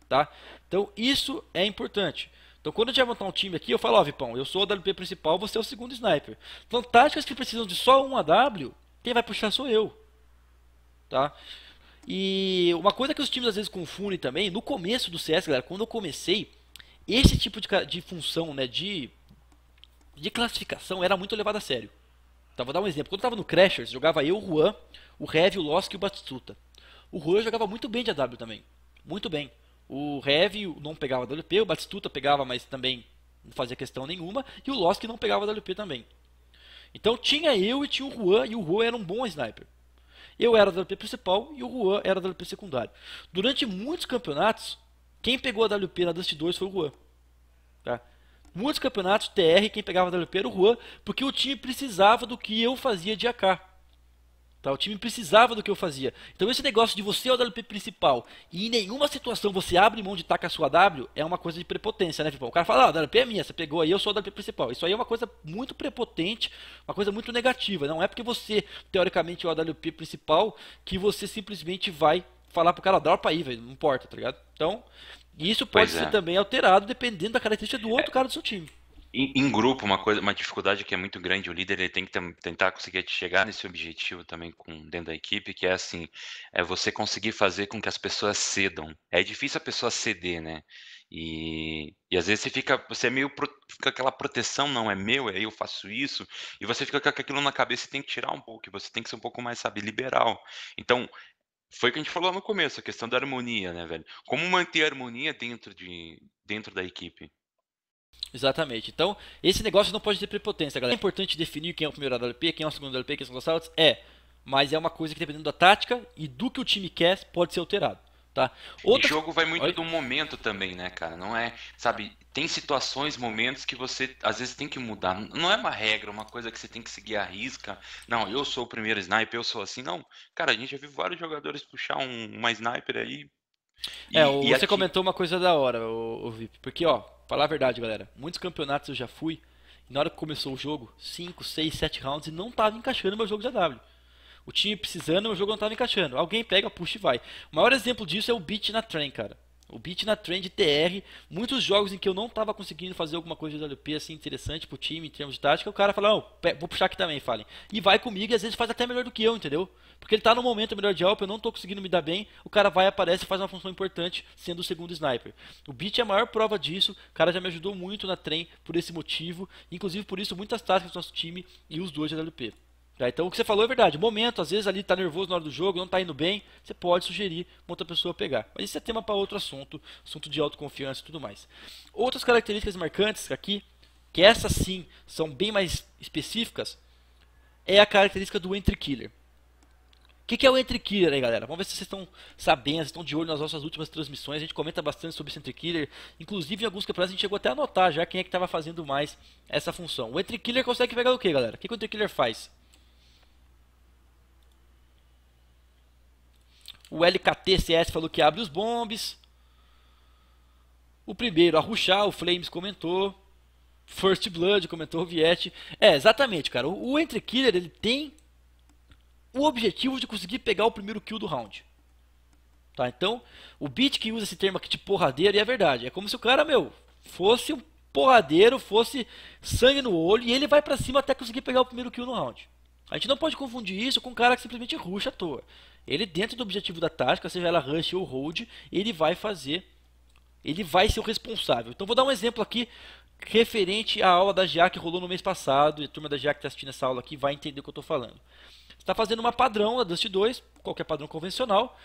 Tá? Então isso é importante. Então quando eu tiver montar um time aqui, eu falo, ó oh, Vipão, eu sou o AWP principal, você é o segundo Sniper. Então táticas que precisam de só um AW, quem vai puxar sou eu. Tá? E uma coisa que os times às vezes confundem também, no começo do CS, galera, quando eu comecei, esse tipo de, de função, né, de, de classificação era muito levado a sério. Tá, vou dar um exemplo. Quando eu tava no Crashers, jogava eu, o Juan, o Rev, o Losk e o Batistuta. O Juan jogava muito bem de AW também. Muito bem. O Rev não pegava WP, o Batistuta pegava, mas também não fazia questão nenhuma. E o Losk não pegava WP também. Então tinha eu e tinha o Juan, e o Juan era um bom sniper. Eu era da WP principal e o Juan era da WP secundário. Durante muitos campeonatos, quem pegou a WP na Dust 2 foi o Juan. Tá? Muitos campeonatos, TR, quem pegava a WP era o Juan, porque o time precisava do que eu fazia de AK. Tá? O time precisava do que eu fazia. Então esse negócio de você é o WP principal e em nenhuma situação você abre mão de estar com a sua W é uma coisa de prepotência, né, O cara fala, ah, a WP é minha, você pegou aí, eu sou o WP principal. Isso aí é uma coisa muito prepotente, uma coisa muito negativa. Não é porque você, teoricamente, é o WP principal que você simplesmente vai falar pro cara, dropa aí, velho, não importa, tá ligado? Então, isso pode pois ser é. também alterado dependendo da característica do outro é. cara do seu time em, em, grupo, uma coisa, uma dificuldade que é muito grande, o líder ele tem que tentar conseguir chegar nesse objetivo também com dentro da equipe, que é assim, é você conseguir fazer com que as pessoas cedam. É difícil a pessoa ceder, né? E, e às vezes você fica, você é meio fica aquela proteção, não é meu, é eu faço isso, e você fica com aquilo na cabeça e tem que tirar um pouco, você tem que ser um pouco mais, sabe, liberal. Então, foi o que a gente falou no começo, a questão da harmonia, né, velho? Como manter a harmonia dentro de dentro da equipe? Exatamente. Então, esse negócio não pode ter prepotência, galera. É importante definir quem é o primeiro LP quem é o segundo LP quem são os assaltos? É. Mas é uma coisa que, dependendo da tática e do que o time quer, pode ser alterado. Tá? Outra... O jogo vai muito do momento também, né, cara? Não é, sabe, tem situações, momentos que você às vezes tem que mudar. Não é uma regra, uma coisa que você tem que seguir a risca. Não, eu sou o primeiro sniper, eu sou assim. Não, cara, a gente já viu vários jogadores puxar um, uma sniper aí. É, e, é, você aqui... comentou uma coisa da hora, o, o Vip, porque ó, Falar a verdade, galera. Muitos campeonatos eu já fui. E na hora que começou o jogo, 5, 6, 7 rounds e não tava encaixando meu jogo de AW. O time precisando, meu jogo não tava encaixando. Alguém pega, puxa e vai. O maior exemplo disso é o beat na Train, cara. O beat na trend TR, muitos jogos em que eu não estava conseguindo fazer alguma coisa de WP assim interessante pro time em termos de tática, o cara fala, não, vou puxar aqui também, falem. E vai comigo e às vezes faz até melhor do que eu, entendeu? Porque ele tá no momento melhor de help, eu não tô conseguindo me dar bem, o cara vai, aparece e faz uma função importante, sendo o segundo sniper. O beat é a maior prova disso, o cara já me ajudou muito na trem por esse motivo, inclusive por isso muitas táticas do nosso time e os dois de WP. Tá? Então o que você falou é verdade. Momento, às vezes ali está nervoso na hora do jogo, não está indo bem, você pode sugerir uma outra pessoa pegar. Mas isso é tema para outro assunto, assunto de autoconfiança e tudo mais. Outras características marcantes aqui, que essas sim são bem mais específicas, é a característica do entry killer. O que, que é o Entry Killer aí, galera? Vamos ver se vocês estão sabendo, estão de olho nas nossas últimas transmissões. A gente comenta bastante sobre esse Entry Killer. Inclusive, em alguns campeonatos a gente chegou até a anotar já quem é que estava fazendo mais essa função. O Entry Killer consegue pegar o que, galera? O que, que o Entry Killer faz? O LKTCS falou que abre os bombes. O primeiro a ruxar, o Flames comentou. First Blood comentou o Viet. É, exatamente, cara. O, Entry Killer ele tem o objetivo de conseguir pegar o primeiro kill do round. Tá? Então, o beat que usa esse termo aqui de porradeiro, e é verdade. É como se o cara, meu, fosse um porradeiro, fosse sangue no olho, e ele vai para cima até conseguir pegar o primeiro kill no round. A gente não pode confundir isso com um cara que simplesmente ruxa à toa. Ele, dentro do objetivo da tática, seja ela rush ou hold, ele vai fazer, ele vai ser o responsável. Então, vou dar um exemplo aqui referente à aula da GA que rolou no mês passado, e a turma da GA que está assistindo essa aula aqui vai entender o que eu estou falando. Você está fazendo uma padrão da Dust 2, qualquer padrão convencional,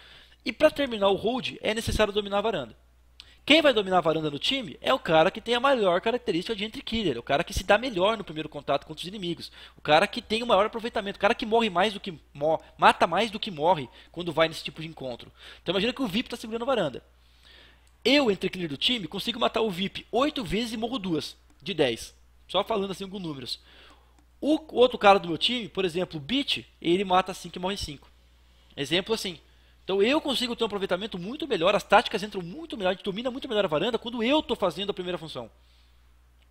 e para terminar o hold é necessário dominar a varanda. Quem vai dominar a varanda no time é o cara que tem a maior característica de entry killer, o cara que se dá melhor no primeiro contato contra os inimigos, o cara que tem o maior aproveitamento, o cara que morre mais do que morre, mata mais do que morre quando vai nesse tipo de encontro. Então imagina que o VIP está segurando a varanda. Eu, entre killer do time, consigo matar o VIP 8 vezes e morro duas, de 10. Só falando assim com números. O outro cara do meu time, por exemplo, o Beat, ele mata 5 e morre 5. Exemplo assim. Então eu consigo ter um aproveitamento muito melhor, as táticas entram muito melhor, a gente domina muito melhor a varanda quando eu estou fazendo a primeira função.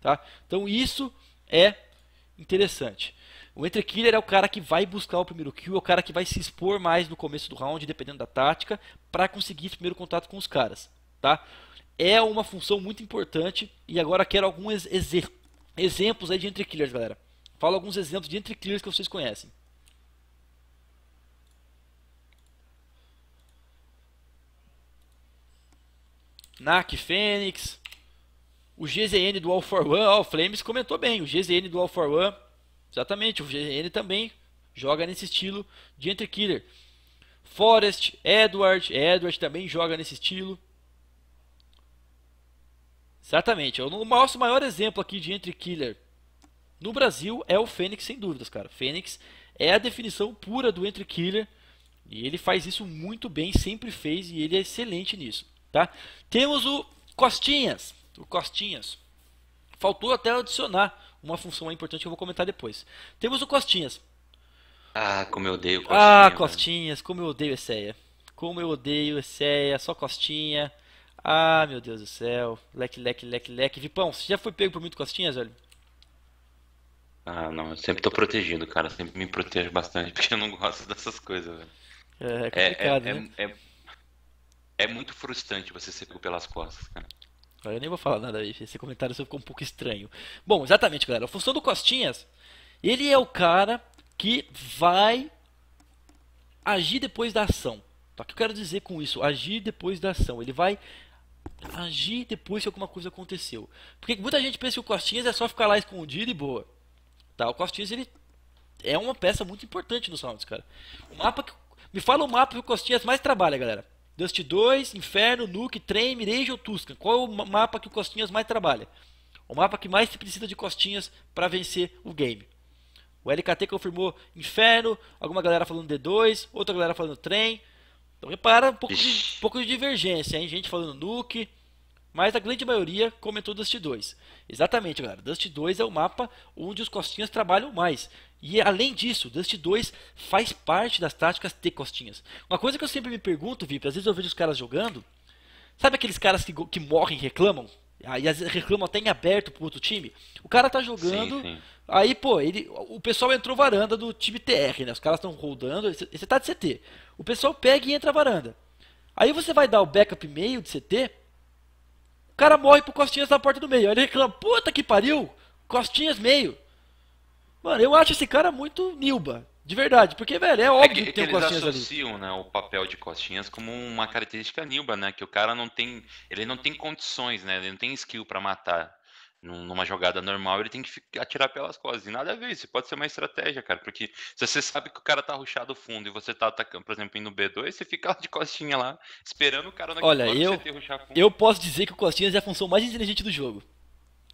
Tá? Então isso é interessante. O entry killer é o cara que vai buscar o primeiro kill, é o cara que vai se expor mais no começo do round, dependendo da tática, para conseguir esse primeiro contato com os caras. Tá? É uma função muito importante e agora quero alguns ex exemplos aí de entry killers, galera. Falo alguns exemplos de entry killers que vocês conhecem. Snack Fênix. O GZN do All for One, o Flames comentou bem. O GZN do All for One, exatamente, o GZN também joga nesse estilo de Entry Killer. Forest, Edward, Edward também joga nesse estilo. Exatamente, o nosso maior exemplo aqui de Entry Killer no Brasil é o Fênix, sem dúvidas, cara. Fênix é a definição pura do Entry Killer e ele faz isso muito bem, sempre fez e ele é excelente nisso. Tá? Temos o costinhas. O costinhas. Faltou até adicionar uma função importante que eu vou comentar depois. Temos o costinhas. Ah, como eu odeio costinhas. Ah, mano. costinhas, como eu odeio Esseia. Como eu odeio Esseia, só costinha. Ah, meu Deus do céu. Leque, leque, leque, leque. Vipão, você já foi pego por muito costinhas, velho? Ah, não. Eu sempre tô protegido, cara. sempre me protejo bastante, porque eu não gosto dessas coisas, velho. É, é complicado, é, é né? É, é é muito frustrante você ser pego pelas costas, cara. Eu nem vou falar nada aí, esse comentário seu ficou um pouco estranho. Bom, exatamente, galera. A função do Costinhas, ele é o cara que vai agir depois da ação. Tá? O que eu quero dizer com isso? Agir depois da ação. Ele vai agir depois que alguma coisa aconteceu. Porque muita gente pensa que o Costinhas é só ficar lá escondido e boa. Tá? O Costinhas, ele é uma peça muito importante no Sounds, cara. O mapa que... Me fala o mapa que o Costinhas mais trabalha, galera. Dust 2, Inferno, Nuke, Trem, Mirage ou Tuscan. Qual é o mapa que o Costinhas mais trabalha? O mapa que mais precisa de Costinhas para vencer o game. O LKT confirmou Inferno, alguma galera falando D2, outra galera falando Trem. Então repara um pouco, de, um pouco de divergência, hein? Gente falando Nuke, mas a grande maioria comentou Dust 2. Exatamente, galera. Dust 2 é o mapa onde os costinhas trabalham mais. E além disso, Dust 2 faz parte das táticas ter costinhas. Uma coisa que eu sempre me pergunto, VIP, às vezes eu vejo os caras jogando, sabe aqueles caras que, que morrem e reclamam? Aí ah, reclamam até em aberto pro outro time. O cara tá jogando, sim, sim. aí, pô, ele, o pessoal entrou varanda do time TR, né? Os caras estão rodando, você tá de CT. O pessoal pega e entra varanda. Aí você vai dar o backup meio de CT, o cara morre pro Costinhas na porta do meio. Aí ele reclama, puta que pariu, Costinhas meio. Mano, eu acho esse cara muito Nilba. De verdade, porque, velho, é, é óbvio é que, que tem que o Costinhas eles associam, ali. né, o papel de Costinhas como uma característica Nilba, né, que o cara não tem, ele não tem condições, né, ele não tem skill para matar numa jogada normal, ele tem que atirar pelas costas. E nada a ver, isso pode ser uma estratégia, cara. Porque se você sabe que o cara tá ruxado fundo e você tá atacando, por exemplo, indo B2, você fica de costinha lá, esperando o cara naquele Olha, eu, eu posso dizer que o Costinhas é a função mais inteligente do jogo.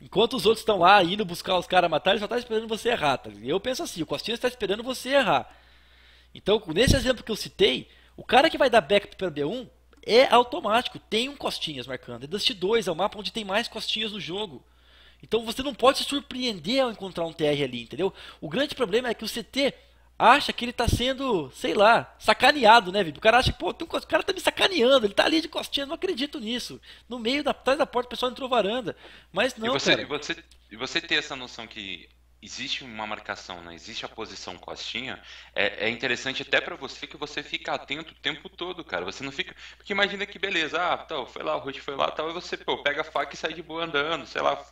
Enquanto os outros estão lá indo buscar os caras matar, ele só está esperando você errar. Tá? Eu penso assim, o Costinha está esperando você errar. Então, nesse exemplo que eu citei, o cara que vai dar backup para B1 é automático, tem um Costinhas marcando. É Dust 2, é o mapa onde tem mais Costinhas no jogo. Então você não pode se surpreender ao encontrar um TR ali, entendeu? O grande problema é que o CT acha que ele tá sendo, sei lá, sacaneado, né, Vitor? O cara acha, pô, um, o cara tá me sacaneando, ele tá ali de costinha, não acredito nisso. No meio da atrás da porta, o pessoal entrou varanda. Mas não, e você, cara. E você, e você ter essa noção que existe uma marcação, né? existe a posição costinha, é, é interessante até para você que você fica atento o tempo todo, cara. Você não fica. Porque imagina que beleza, ah, tal, foi lá, o Ruth foi lá, tal, e você, pô, pega a faca e sai de boa andando, sei lá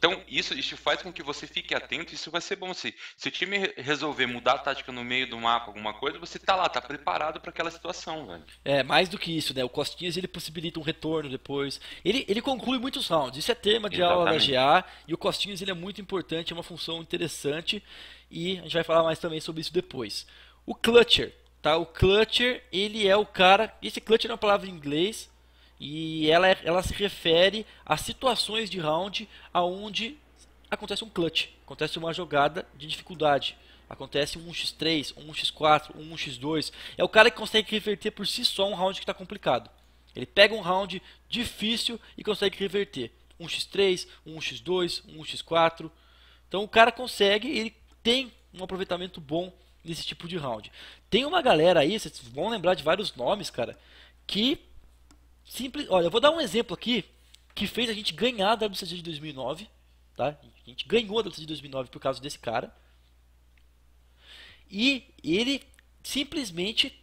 então, isso, isso faz com que você fique atento, isso vai ser bom. Se, se o time resolver mudar a tática no meio do mapa, alguma coisa, você tá lá, tá preparado para aquela situação, velho. É, mais do que isso, né? O Costinhas, ele possibilita um retorno depois. Ele, ele conclui muitos rounds, isso é tema de Exatamente. aula da GA, e o Costinhas, ele é muito importante, é uma função interessante, e a gente vai falar mais também sobre isso depois. O Clutcher, tá? O Clutcher, ele é o cara... Esse Clutcher é uma palavra em inglês, e ela, é, ela se refere a situações de round aonde acontece um clutch, acontece uma jogada de dificuldade. Acontece um 1x3, um 1x4, um 1x2. É o cara que consegue reverter por si só um round que está complicado. Ele pega um round difícil e consegue reverter. 1x3, 1x2, 1x4. Então o cara consegue, ele tem um aproveitamento bom nesse tipo de round. Tem uma galera aí, vocês vão lembrar de vários nomes, cara, que Simples, olha, eu vou dar um exemplo aqui que fez a gente ganhar a WCG de 2009, tá? A gente ganhou a WCG de 2009 por causa desse cara. E ele simplesmente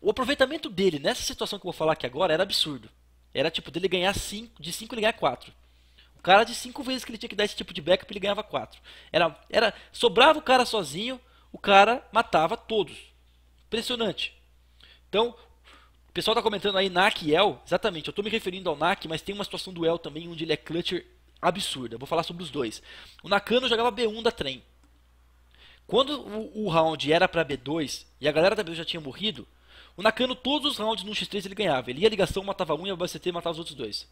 o aproveitamento dele nessa situação que eu vou falar aqui agora era absurdo. Era tipo dele ganhar 5, de 5 ele ganhar 4. O cara de 5 vezes que ele tinha que dar esse tipo de backup, ele ganhava 4. Era, era sobrava o cara sozinho, o cara matava todos. Impressionante. Então, pessoal está comentando aí NAC e EL. Exatamente, eu estou me referindo ao NAC, mas tem uma situação do EL também onde ele é clutcher absurda. Vou falar sobre os dois. O Nakano jogava B1 da trem. Quando o, o round era para B2 e a galera da B2 já tinha morrido, o Nakano, todos os rounds no X3 ele ganhava. Ele ia ligação, matava um e o BCT matava os outros dois.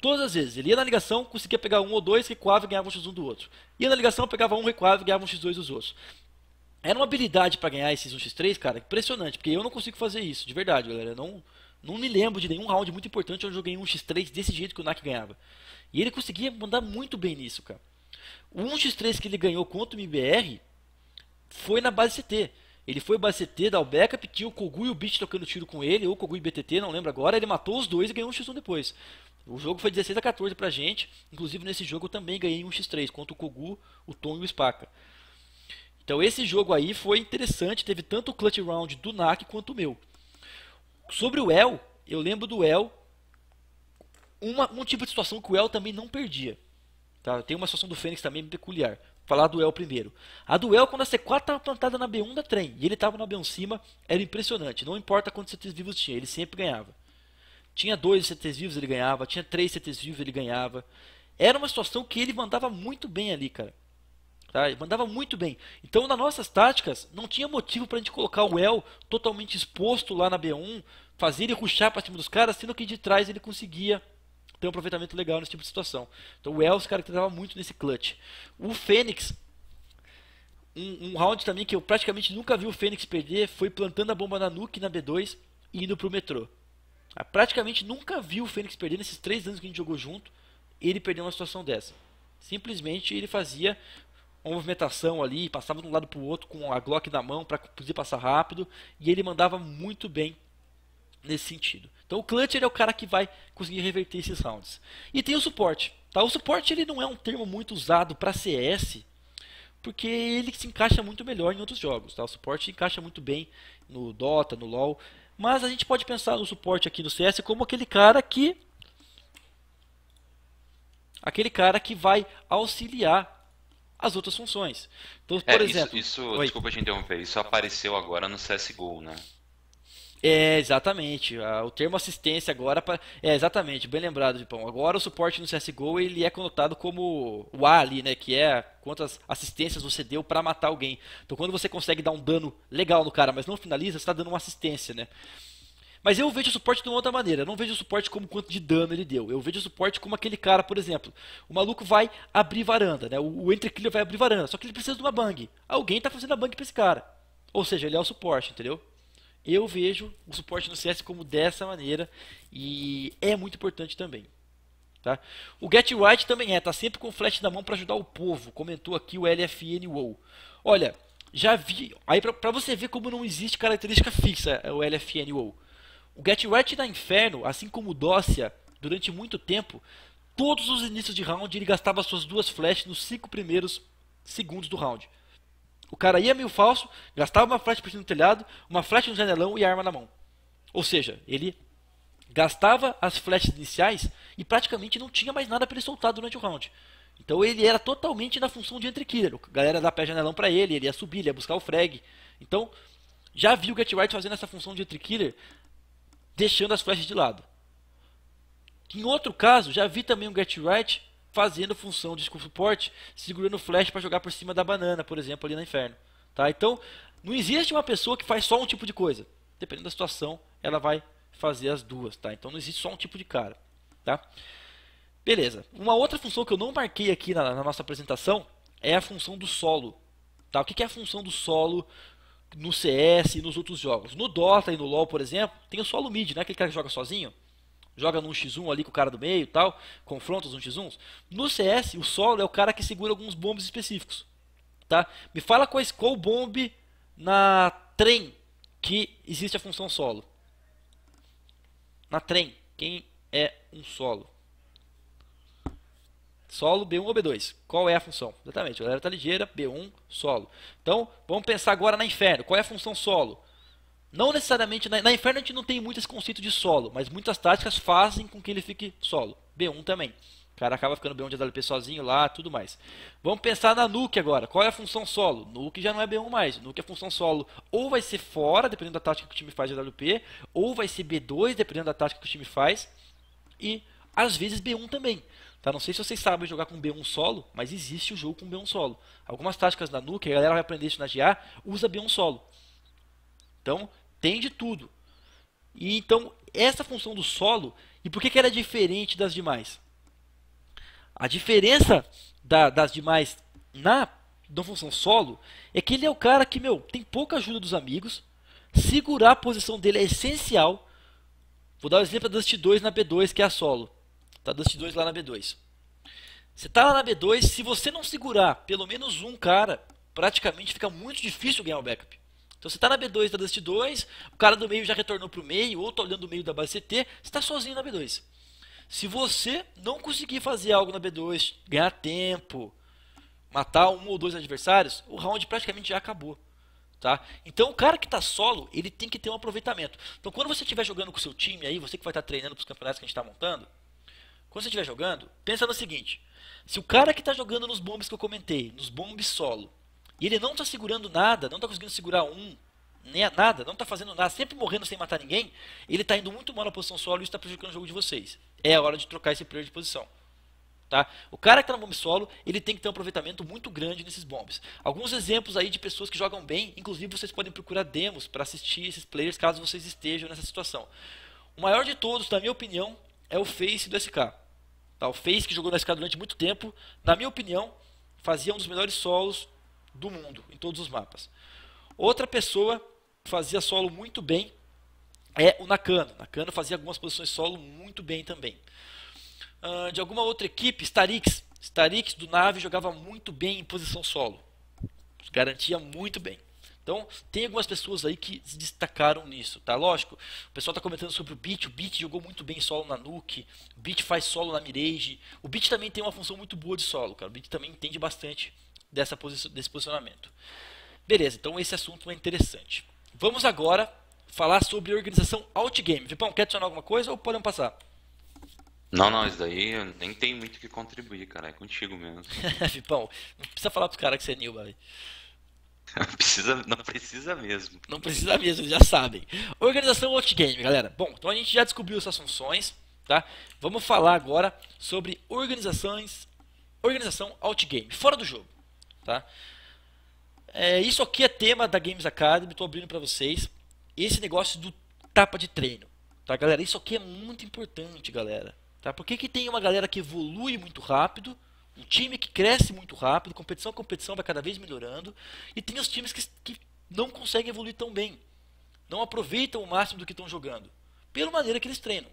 Todas as vezes. Ele ia na ligação, conseguia pegar um ou dois, recuava e ganhava um X1 do outro. Ia na ligação, pegava um, recuava e ganhava um X2 dos outros. Era uma habilidade para ganhar esses 1x3, cara, impressionante, porque eu não consigo fazer isso, de verdade, galera. não, não me lembro de nenhum round muito importante onde eu joguei 1x3 desse jeito que o Nak ganhava. E ele conseguia mandar muito bem nisso, cara. O 1x3 que ele ganhou contra o MBR foi na base CT. Ele foi base CT, dá o backup, tinha o Kogu e o Beach tocando tiro com ele, ou Kogu e BTT, não lembro agora. Ele matou os dois e ganhou um x 1 depois. O jogo foi 16 a 14 pra gente. Inclusive nesse jogo eu também ganhei 1 x 3 contra o Kogu, o Tom e o Spaca. Então esse jogo aí foi interessante, teve tanto o clutch round do NAC quanto o meu. Sobre o El, eu lembro do El, uma, um tipo de situação que o El também não perdia. Tá? Tem uma situação do Fênix também peculiar. Vou falar do El primeiro. A do El, quando a C4 estava plantada na B1 da trem, e ele estava na B1 cima, era impressionante. Não importa quantos CTs vivos tinha, ele sempre ganhava. Tinha dois CTs vivos, ele ganhava. Tinha três CTs vivos, ele ganhava. Era uma situação que ele mandava muito bem ali, cara. Tá? mandava muito bem. Então, nas nossas táticas, não tinha motivo para a gente colocar o El totalmente exposto lá na B1, fazer ele ruxar para cima dos caras, sendo que de trás ele conseguia ter um aproveitamento legal nesse tipo de situação. Então, o El se caracterizava muito nesse clutch. O Fênix, um, um round também que eu praticamente nunca vi o Fênix perder, foi plantando a bomba na nuke na B2 e indo para o metrô. Eu ah, praticamente nunca vi o Fênix perder nesses três anos que a gente jogou junto, ele perdeu uma situação dessa. Simplesmente ele fazia uma movimentação ali, passava de um lado para o outro com a Glock na mão para conseguir passar rápido, e ele mandava muito bem nesse sentido. Então o clutcher é o cara que vai conseguir reverter esses rounds. E tem o suporte. Tá? O suporte ele não é um termo muito usado para CS, porque ele se encaixa muito melhor em outros jogos. Tá? O suporte encaixa muito bem no Dota, no LoL, mas a gente pode pensar no suporte aqui no CS como aquele cara que aquele cara que vai auxiliar as outras funções. Então, é, por é, exemplo. Isso, isso desculpa te interromper, isso apareceu agora no CSGO, né? É, exatamente. O termo assistência agora. Pra... É, exatamente, bem lembrado, Dipão. Agora o suporte no CSGO ele é conotado como o A ali, né? Que é quantas assistências você deu para matar alguém. Então quando você consegue dar um dano legal no cara, mas não finaliza, você tá dando uma assistência, né? Mas eu vejo o suporte de uma outra maneira. Eu não vejo o suporte como quanto de dano ele deu. Eu vejo o suporte como aquele cara, por exemplo. O maluco vai abrir varanda, né? O, entre killer vai abrir varanda. Só que ele precisa de uma bang. Alguém está fazendo a bang para esse cara. Ou seja, ele é o suporte, entendeu? Eu vejo o suporte no CS como dessa maneira. E é muito importante também. Tá? O Get Right também é, tá sempre com o flash na mão para ajudar o povo, comentou aqui o LFN WoW. Olha, já vi, aí para você ver como não existe característica fixa é o LFN WoW. O Get Right da Inferno, assim como o Dócia, durante muito tempo, todos os inícios de round ele gastava suas duas flashes nos cinco primeiros segundos do round. O cara ia meio falso, gastava uma flash por cima do telhado, uma flash no janelão e arma na mão. Ou seja, ele gastava as flashes iniciais e praticamente não tinha mais nada para ele soltar durante o round. Então ele era totalmente na função de entre killer. A galera dá pé janelão para ele, ele ia subir, ele ia buscar o frag. Então, já vi o Get Right fazendo essa função de entre killer deixando as flechas de lado. Em outro caso, já vi também um get right fazendo função de suporte, segurando o flash para jogar por cima da banana, por exemplo, ali no inferno. Tá? Então, não existe uma pessoa que faz só um tipo de coisa. Dependendo da situação, ela vai fazer as duas, tá? Então não existe só um tipo de cara, tá? Beleza. Uma outra função que eu não marquei aqui na, na nossa apresentação é a função do solo, tá? O que, que é a função do solo no CS e nos outros jogos. No Dota e no LoL, por exemplo, tem o solo mid, né? Aquele cara que joga sozinho. Joga num x1 ali com o cara do meio e tal. Confronta os 1 x 1 No CS, o solo é o cara que segura alguns bombs específicos. Tá? Me fala qual, o bomb na trem que existe a função solo. Na trem, quem é um solo? Solo, B1 ou B2? Qual é a função? Exatamente, a galera está ligeira, B1, solo. Então, vamos pensar agora na inferno. Qual é a função solo? Não necessariamente, na, na inferno a gente não tem muito esse conceito de solo, mas muitas táticas fazem com que ele fique solo. B1 também. O cara acaba ficando B1 de AWP sozinho lá, tudo mais. Vamos pensar na Nuke agora. Qual é a função solo? Nuke já não é B1 mais. Nuke é função solo. Ou vai ser fora, dependendo da tática que o time faz de AWP, ou vai ser B2, dependendo da tática que o time faz. E às vezes B1 também. Tá? Não sei se vocês sabem jogar com B1 solo, mas existe o jogo com B1 solo. Algumas táticas da Nuke, a galera vai aprender isso na GA, usa B1 solo. Então, tem de tudo. E então, essa função do solo, e por que, que ela é diferente das demais? A diferença da, das demais na, na função solo é que ele é o cara que, meu, tem pouca ajuda dos amigos, segurar a posição dele é essencial. Vou dar o um exemplo da Dust 2 na B2, que é a solo. Tá Dust 2 lá na B2. Você tá lá na B2, se você não segurar pelo menos um cara, praticamente fica muito difícil ganhar o backup. Então você está na B2 da Dust 2, o cara do meio já retornou pro meio, ou está olhando o meio da base CT, você está sozinho na B2. Se você não conseguir fazer algo na B2, ganhar tempo, matar um ou dois adversários, o round praticamente já acabou. Tá? Então o cara que está solo, ele tem que ter um aproveitamento. Então quando você estiver jogando com o seu time aí, você que vai estar tá treinando para os campeonatos que a gente está montando, quando você estiver jogando, pensa no seguinte: se o cara que está jogando nos bombes que eu comentei, nos bombes solo, e ele não está segurando nada, não está conseguindo segurar um, nem nada, não está fazendo nada, sempre morrendo sem matar ninguém, ele está indo muito mal na posição solo e isso está prejudicando o jogo de vocês. É a hora de trocar esse player de posição. Tá? O cara que está no bombe solo, ele tem que ter um aproveitamento muito grande nesses bombes. Alguns exemplos aí de pessoas que jogam bem, inclusive vocês podem procurar demos para assistir esses players caso vocês estejam nessa situação. O maior de todos, na minha opinião, é o Face do SK. Tá? O Face, que jogou na SK durante muito tempo, na minha opinião, fazia um dos melhores solos do mundo, em todos os mapas. Outra pessoa que fazia solo muito bem é o Nakano. Nakano fazia algumas posições solo muito bem também. Uh, de alguma outra equipe, Starix. Starix do Nave jogava muito bem em posição solo. Garantia muito bem. Então, tem algumas pessoas aí que se destacaram nisso, tá? Lógico, o pessoal tá comentando sobre o Beat, o Beat jogou muito bem solo na Nuke, o Beat faz solo na Mirage, o Beat também tem uma função muito boa de solo, cara, o Beat também entende bastante dessa posi desse posicionamento. Beleza, então esse assunto é interessante. Vamos agora falar sobre a organização Outgame. Vipão, quer adicionar alguma coisa ou podemos passar? Não, não, isso daí eu nem tem muito o que contribuir, cara, é contigo mesmo. Vipão, não precisa falar pro cara que você é new, velho. Não precisa, não precisa mesmo. Não precisa mesmo, já sabem. Organização Outgame, galera. Bom, então a gente já descobriu essas funções, tá? Vamos falar agora sobre organizações, organização Outgame, fora do jogo, tá? É, isso aqui é tema da Games Academy, estou abrindo para vocês. Esse negócio do tapa de treino, tá, galera? Isso aqui é muito importante, galera. Tá? Por que, que tem uma galera que evolui muito rápido um time que cresce muito rápido, competição a competição vai cada vez melhorando, e tem os times que, que não conseguem evoluir tão bem. Não aproveitam o máximo do que estão jogando, pela maneira que eles treinam.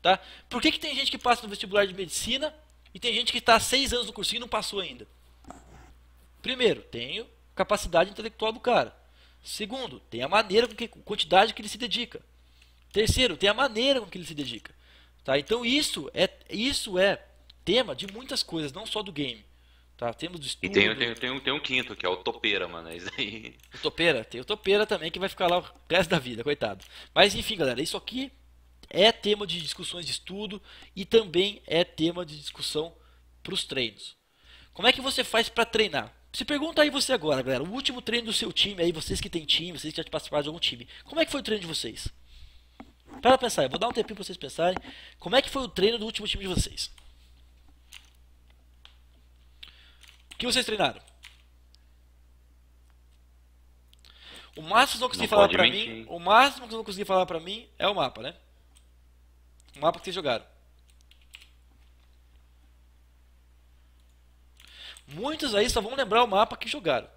Tá? Por que, que tem gente que passa no vestibular de medicina e tem gente que está há seis anos no cursinho e não passou ainda? Primeiro, tem capacidade intelectual do cara. Segundo, tem a maneira com que quantidade que ele se dedica. Terceiro, tem a maneira com que ele se dedica. Tá? Então isso é isso é tema de muitas coisas, não só do game. Tá? Temos do estudo, E tem, tem, tem, um, tem um quinto, que é o Topeira, mano. É aí. O Topeira? Tem o Topeira também, que vai ficar lá o resto da vida, coitado. Mas enfim, galera, isso aqui é tema de discussões de estudo e também é tema de discussão para os treinos. Como é que você faz para treinar? Se pergunta aí você agora, galera, o último treino do seu time aí, vocês que têm time, vocês que já participaram de algum time, como é que foi o treino de vocês? Para pensar, eu vou dar um tempinho para vocês pensarem. Como é que foi o treino do último time de vocês? O que vocês treinaram? O máximo que vocês vão conseguir falar pra mim. O máximo que vocês vão conseguir falar pra mim é o mapa, né? O mapa que vocês jogaram. Muitos aí só vão lembrar o mapa que jogaram.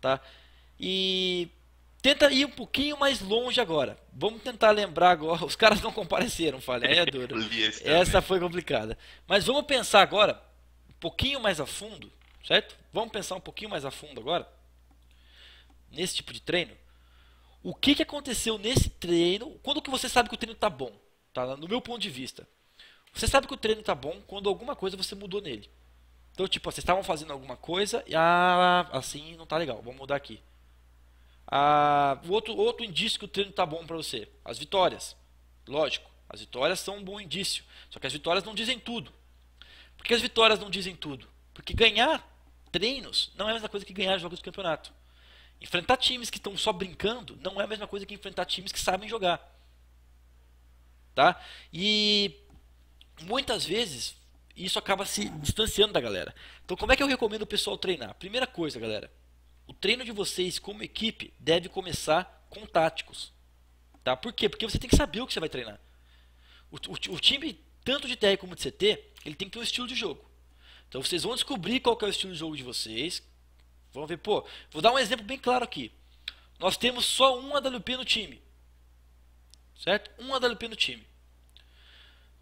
Tá? E tenta ir um pouquinho mais longe agora. Vamos tentar lembrar agora. Os caras não compareceram, falei, é duro. Essa foi complicada. Mas vamos pensar agora pouquinho mais a fundo, certo? Vamos pensar um pouquinho mais a fundo agora nesse tipo de treino. O que, que aconteceu nesse treino? Quando que você sabe que o treino está bom? Tá? No meu ponto de vista, você sabe que o treino está bom quando alguma coisa você mudou nele. Então, tipo, vocês estavam fazendo alguma coisa e ah, assim não está legal, vamos mudar aqui. Ah, outro, outro indício que o treino está bom para você, as vitórias. Lógico, as vitórias são um bom indício. Só que as vitórias não dizem tudo. Porque as vitórias não dizem tudo. Porque ganhar treinos não é a mesma coisa que ganhar jogos de campeonato. Enfrentar times que estão só brincando não é a mesma coisa que enfrentar times que sabem jogar. Tá? E muitas vezes isso acaba se distanciando da galera. Então, como é que eu recomendo o pessoal treinar? Primeira coisa, galera, o treino de vocês como equipe deve começar com táticos. Tá? Por quê? Porque você tem que saber o que você vai treinar. O, o, o time, tanto de TR como de CT, ele tem que ter um estilo de jogo. Então vocês vão descobrir qual é o estilo de jogo de vocês. Vão ver, pô, vou dar um exemplo bem claro aqui. Nós temos só um AWP no time. Certo? Um AWP no time.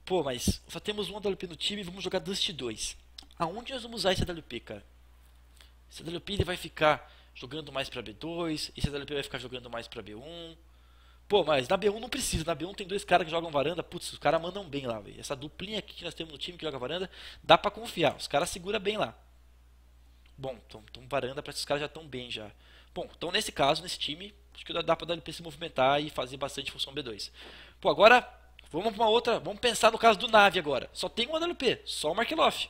Pô, mas só temos um AWP no time e vamos jogar Dust 2. Aonde nós vamos usar esse AWP, cara? Esse AWP ele vai ficar jogando mais para B2, esse AWP vai ficar jogando mais para B1. Pô, mas na B1 não precisa. Na B1 tem dois caras que jogam varanda. Putz, os caras mandam bem lá, velho. Essa duplinha aqui que nós temos no time que joga varanda, dá para confiar. Os caras segura bem lá. Bom, então, varanda para esses caras já estão bem já. Bom, então nesse caso, nesse time, acho que dá para dar LP se movimentar e fazer bastante função B2. Pô, agora vamos para uma outra, vamos pensar no caso do Nave agora. Só tem um LP, só o Markeloff.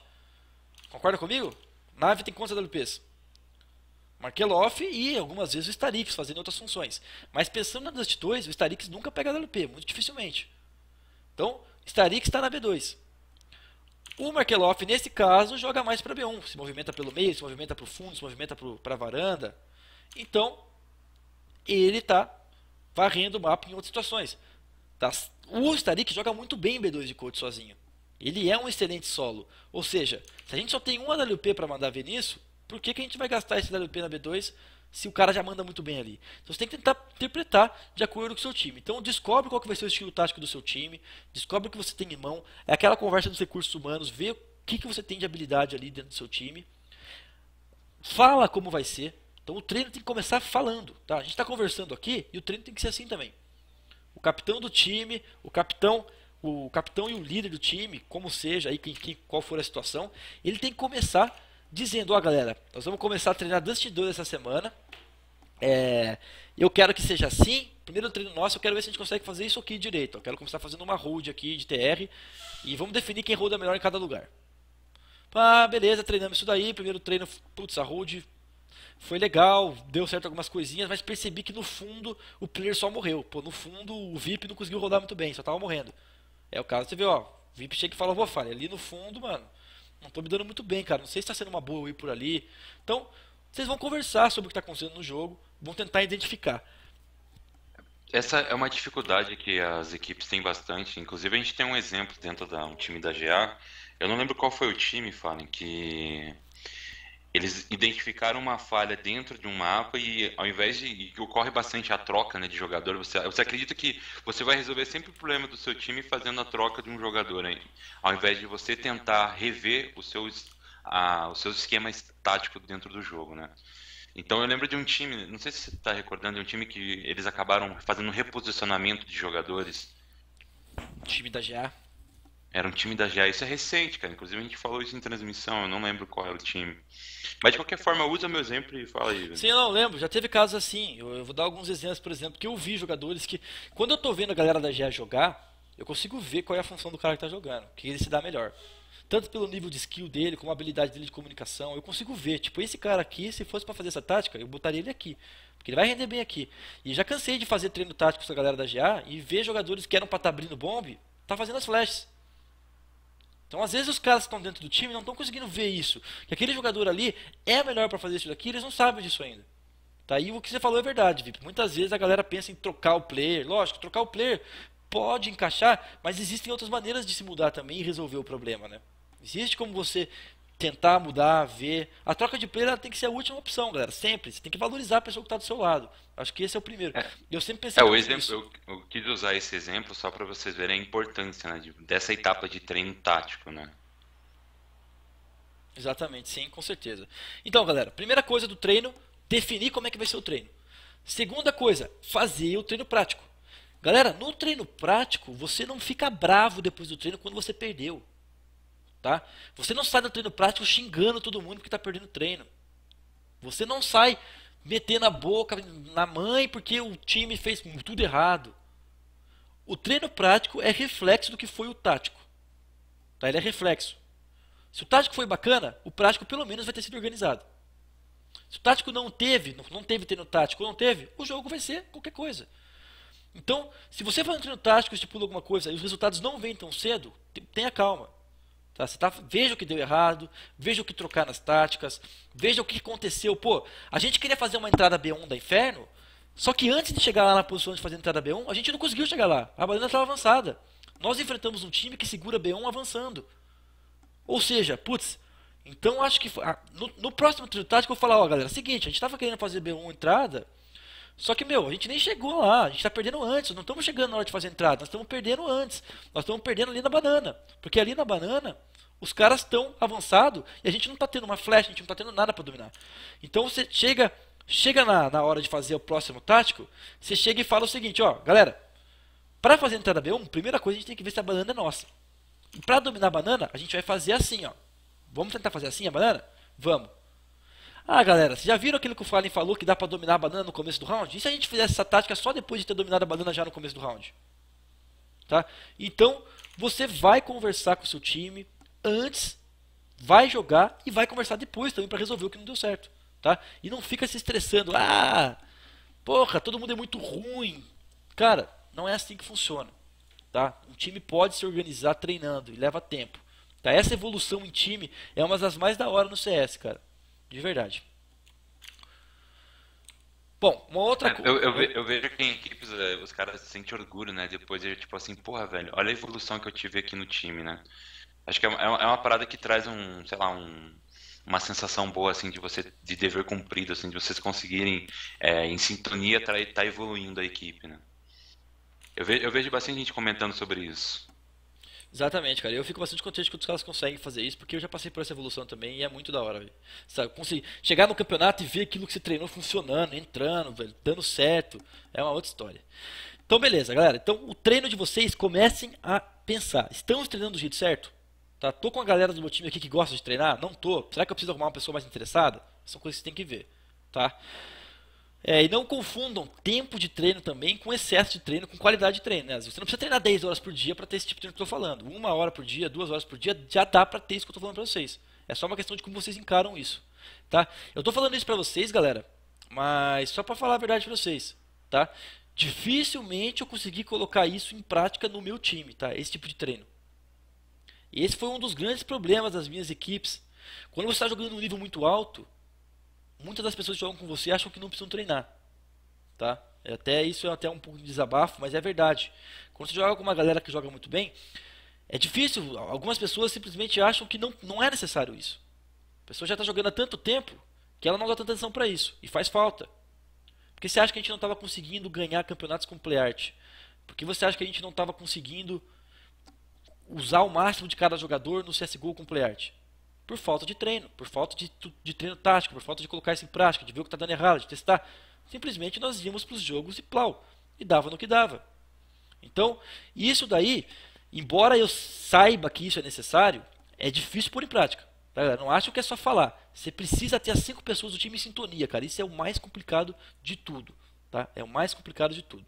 Concorda comigo? Nave tem quantos LPs. Markeloff e algumas vezes o Starix fazendo outras funções. Mas pensando nas T2, o Starix nunca pega LP, muito dificilmente. Então, Starix está na B2. O Markeloff, nesse caso, joga mais para B1. Se movimenta pelo meio, se movimenta para o fundo, se movimenta para a varanda. Então, ele está varrendo o mapa em outras situações. Tá? O Starix joga muito bem B2 de code sozinho. Ele é um excelente solo. Ou seja, se a gente só tem um AWP para mandar ver nisso, por que, que a gente vai gastar esse WP na B2 se o cara já manda muito bem ali? Então você tem que tentar interpretar de acordo com o seu time. Então descobre qual que vai ser o estilo tático do seu time, descobre o que você tem em mão, é aquela conversa dos recursos humanos, vê o que, que você tem de habilidade ali dentro do seu time. Fala como vai ser. Então o treino tem que começar falando. Tá? A gente está conversando aqui e o treino tem que ser assim também. O capitão do time, o capitão o capitão e o líder do time, como seja aí quem, quem, qual for a situação, ele tem que começar dizendo, ó galera, nós vamos começar a treinar Dust 2 essa semana. É, eu quero que seja assim. Primeiro treino nosso, eu quero ver se a gente consegue fazer isso aqui direito. Eu quero começar fazendo uma hold aqui de TR. E vamos definir quem roda melhor em cada lugar. Ah, beleza, treinamos isso daí. Primeiro treino, putz, a hold foi legal, deu certo algumas coisinhas, mas percebi que no fundo o player só morreu. Pô, no fundo o VIP não conseguiu rodar muito bem, só tava morrendo. É o caso, você vê, ó, o VIP chega e fala, vou falar Ali no fundo, mano, não estou me dando muito bem, cara. Não sei se está sendo uma boa eu ir por ali. Então, vocês vão conversar sobre o que está acontecendo no jogo, vão tentar identificar. Essa é uma dificuldade que as equipes têm bastante. Inclusive, a gente tem um exemplo dentro de um time da GA. Eu não lembro qual foi o time, Fallen, que eles identificaram uma falha dentro de um mapa e ao invés de que ocorre bastante a troca né, de jogador, você, você acredita que você vai resolver sempre o problema do seu time fazendo a troca de um jogador, hein? ao invés de você tentar rever os seus, a, os seus esquemas táticos dentro do jogo, né? Então eu lembro de um time, não sei se você está recordando, de um time que eles acabaram fazendo um reposicionamento de jogadores. Time da GA? Era um time da GA. Isso é recente, cara. Inclusive a gente falou isso em transmissão, eu não lembro qual era o time. Mas de qualquer forma, usa meu exemplo e fala aí. Sim, eu não lembro. Já teve casos assim. Eu, eu, vou dar alguns exemplos, por exemplo, que eu vi jogadores que, quando eu tô vendo a galera da GA jogar, eu consigo ver qual é a função do cara que tá jogando, que ele se dá melhor. Tanto pelo nível de skill dele, como a habilidade dele de comunicação, eu consigo ver. Tipo, esse cara aqui, se fosse para fazer essa tática, eu botaria ele aqui. Porque ele vai render bem aqui. E já cansei de fazer treino tático com a galera da GA e ver jogadores que eram pra estar tá abrindo bombe, tá fazendo as flashes. Então, às vezes, os caras que estão dentro do time não estão conseguindo ver isso. Que aquele jogador ali é melhor para fazer isso daqui, eles não sabem disso ainda. Tá? E o que você falou é verdade, Vip. Muitas vezes a galera pensa em trocar o player. Lógico, trocar o player pode encaixar, mas existem outras maneiras de se mudar também e resolver o problema, né? Existe como você tentar mudar, ver. A troca de player tem que ser a última opção, galera. Sempre. Você tem que valorizar a pessoa que está do seu lado. Acho que esse é o primeiro. É. Eu sempre pensei. É, o exemplo, isso. eu, eu quis usar esse exemplo só para vocês verem a importância né, dessa etapa de treino tático, né? Exatamente, sim, com certeza. Então, galera, primeira coisa do treino, definir como é que vai ser o treino. Segunda coisa, fazer o treino prático. Galera, no treino prático, você não fica bravo depois do treino quando você perdeu. Tá? Você não sai do treino prático xingando todo mundo porque está perdendo treino. Você não sai metendo a boca na mãe porque o time fez tudo errado. O treino prático é reflexo do que foi o tático. Tá? Ele é reflexo. Se o tático foi bacana, o prático pelo menos vai ter sido organizado. Se o tático não teve, não teve treino tático, não teve, o jogo vai ser qualquer coisa. Então, se você faz um treino tático, e estipula alguma coisa e os resultados não vêm tão cedo, tenha calma. Tá? Você tá, veja o que deu errado, veja o que trocar nas táticas, veja o que aconteceu. Pô, a gente queria fazer uma entrada B1 da Inferno, só que antes de chegar lá na posição de fazer a entrada B1, a gente não conseguiu chegar lá. A banana estava avançada. Nós enfrentamos um time que segura B1 avançando. Ou seja, putz, então acho que. Ah, no, no próximo trio tático eu vou falar, ó, galera, seguinte, a gente estava querendo fazer B1 entrada. Só que, meu, a gente nem chegou lá, a gente está perdendo antes, não estamos chegando na hora de fazer entrada, nós estamos perdendo antes, nós estamos perdendo ali na banana. Porque ali na banana, os caras estão avançados e a gente não está tendo uma flecha, a gente não está tendo nada para dominar. Então você chega chega na, na hora de fazer o próximo tático, você chega e fala o seguinte, ó, galera, para fazer a entrada B1, primeira coisa a gente tem que ver se a banana é nossa. E para dominar a banana, a gente vai fazer assim, ó. Vamos tentar fazer assim a banana? Vamos. Ah, galera, vocês já viram aquilo que o Fallen falou que dá para dominar a banana no começo do round? E se a gente fizesse essa tática só depois de ter dominado a banana já no começo do round? Tá? Então, você vai conversar com o seu time, antes, vai jogar e vai conversar depois também para resolver o que não deu certo, tá? E não fica se estressando. Ah, porra, todo mundo é muito ruim. Cara, não é assim que funciona, tá? Um time pode se organizar treinando e leva tempo. Tá? Essa evolução em time é uma das mais da hora no CS, cara. De verdade. Bom, uma outra é, coisa. Eu, eu, eu, vejo que em equipes é, os caras sentem orgulho, né? Depois é tipo assim, porra, velho, olha a evolução que eu tive aqui no time, né? Acho que é, é, é uma parada que traz um, sei lá, um, uma sensação boa assim de você de dever cumprido assim de vocês conseguirem é, em sintonia estar tá, tá evoluindo a equipe né eu vejo, eu vejo bastante gente comentando sobre isso Exatamente, cara. Eu fico bastante contente quando os caras conseguem fazer isso, porque eu já passei por essa evolução também e é muito da hora, velho. Sabe, conseguir chegar no campeonato e ver aquilo que você treinou funcionando, entrando, velho, dando certo, é uma outra história. Então, beleza, galera. Então, o treino de vocês comecem a pensar. Estamos treinando do jeito certo? Tá? Tô com a galera do meu time aqui que gosta de treinar? Não tô. Será que eu preciso arrumar uma pessoa mais interessada? São coisas que você tem que ver, tá? É, e não confundam tempo de treino também com excesso de treino, com qualidade de treino. Né? Você não precisa treinar 10 horas por dia para ter esse tipo de treino que eu estou falando. Uma hora por dia, duas horas por dia, já dá para ter isso que eu estou falando para vocês. É só uma questão de como vocês encaram isso. Tá? Eu estou falando isso para vocês, galera, mas só para falar a verdade para vocês. Tá? Dificilmente eu consegui colocar isso em prática no meu time, tá? esse tipo de treino. E esse foi um dos grandes problemas das minhas equipes. Quando você está jogando um nível muito alto, muitas das pessoas que jogam com você acham que não precisam treinar. Tá? É até isso é até um pouco de desabafo, mas é verdade. Quando você joga com uma galera que joga muito bem, é difícil. Algumas pessoas simplesmente acham que não, não é necessário isso. A pessoa já está jogando há tanto tempo que ela não dá tanta atenção para isso. E faz falta. Porque você acha que a gente não estava conseguindo ganhar campeonatos com play art? Porque você acha que a gente não estava conseguindo usar o máximo de cada jogador no CSGO com Por falta de treino, por falta de, de treino tático, por falta de colocar isso em prática, de ver o que está dando errado, de testar. Simplesmente nós íamos para os jogos e plau, e dava no que dava. Então, isso daí, embora eu saiba que isso é necessário, é difícil pôr em prática. Tá? Não acho que é só falar. Você precisa ter as cinco pessoas do time em sintonia, cara. Isso é o mais complicado de tudo. Tá? É o mais complicado de tudo.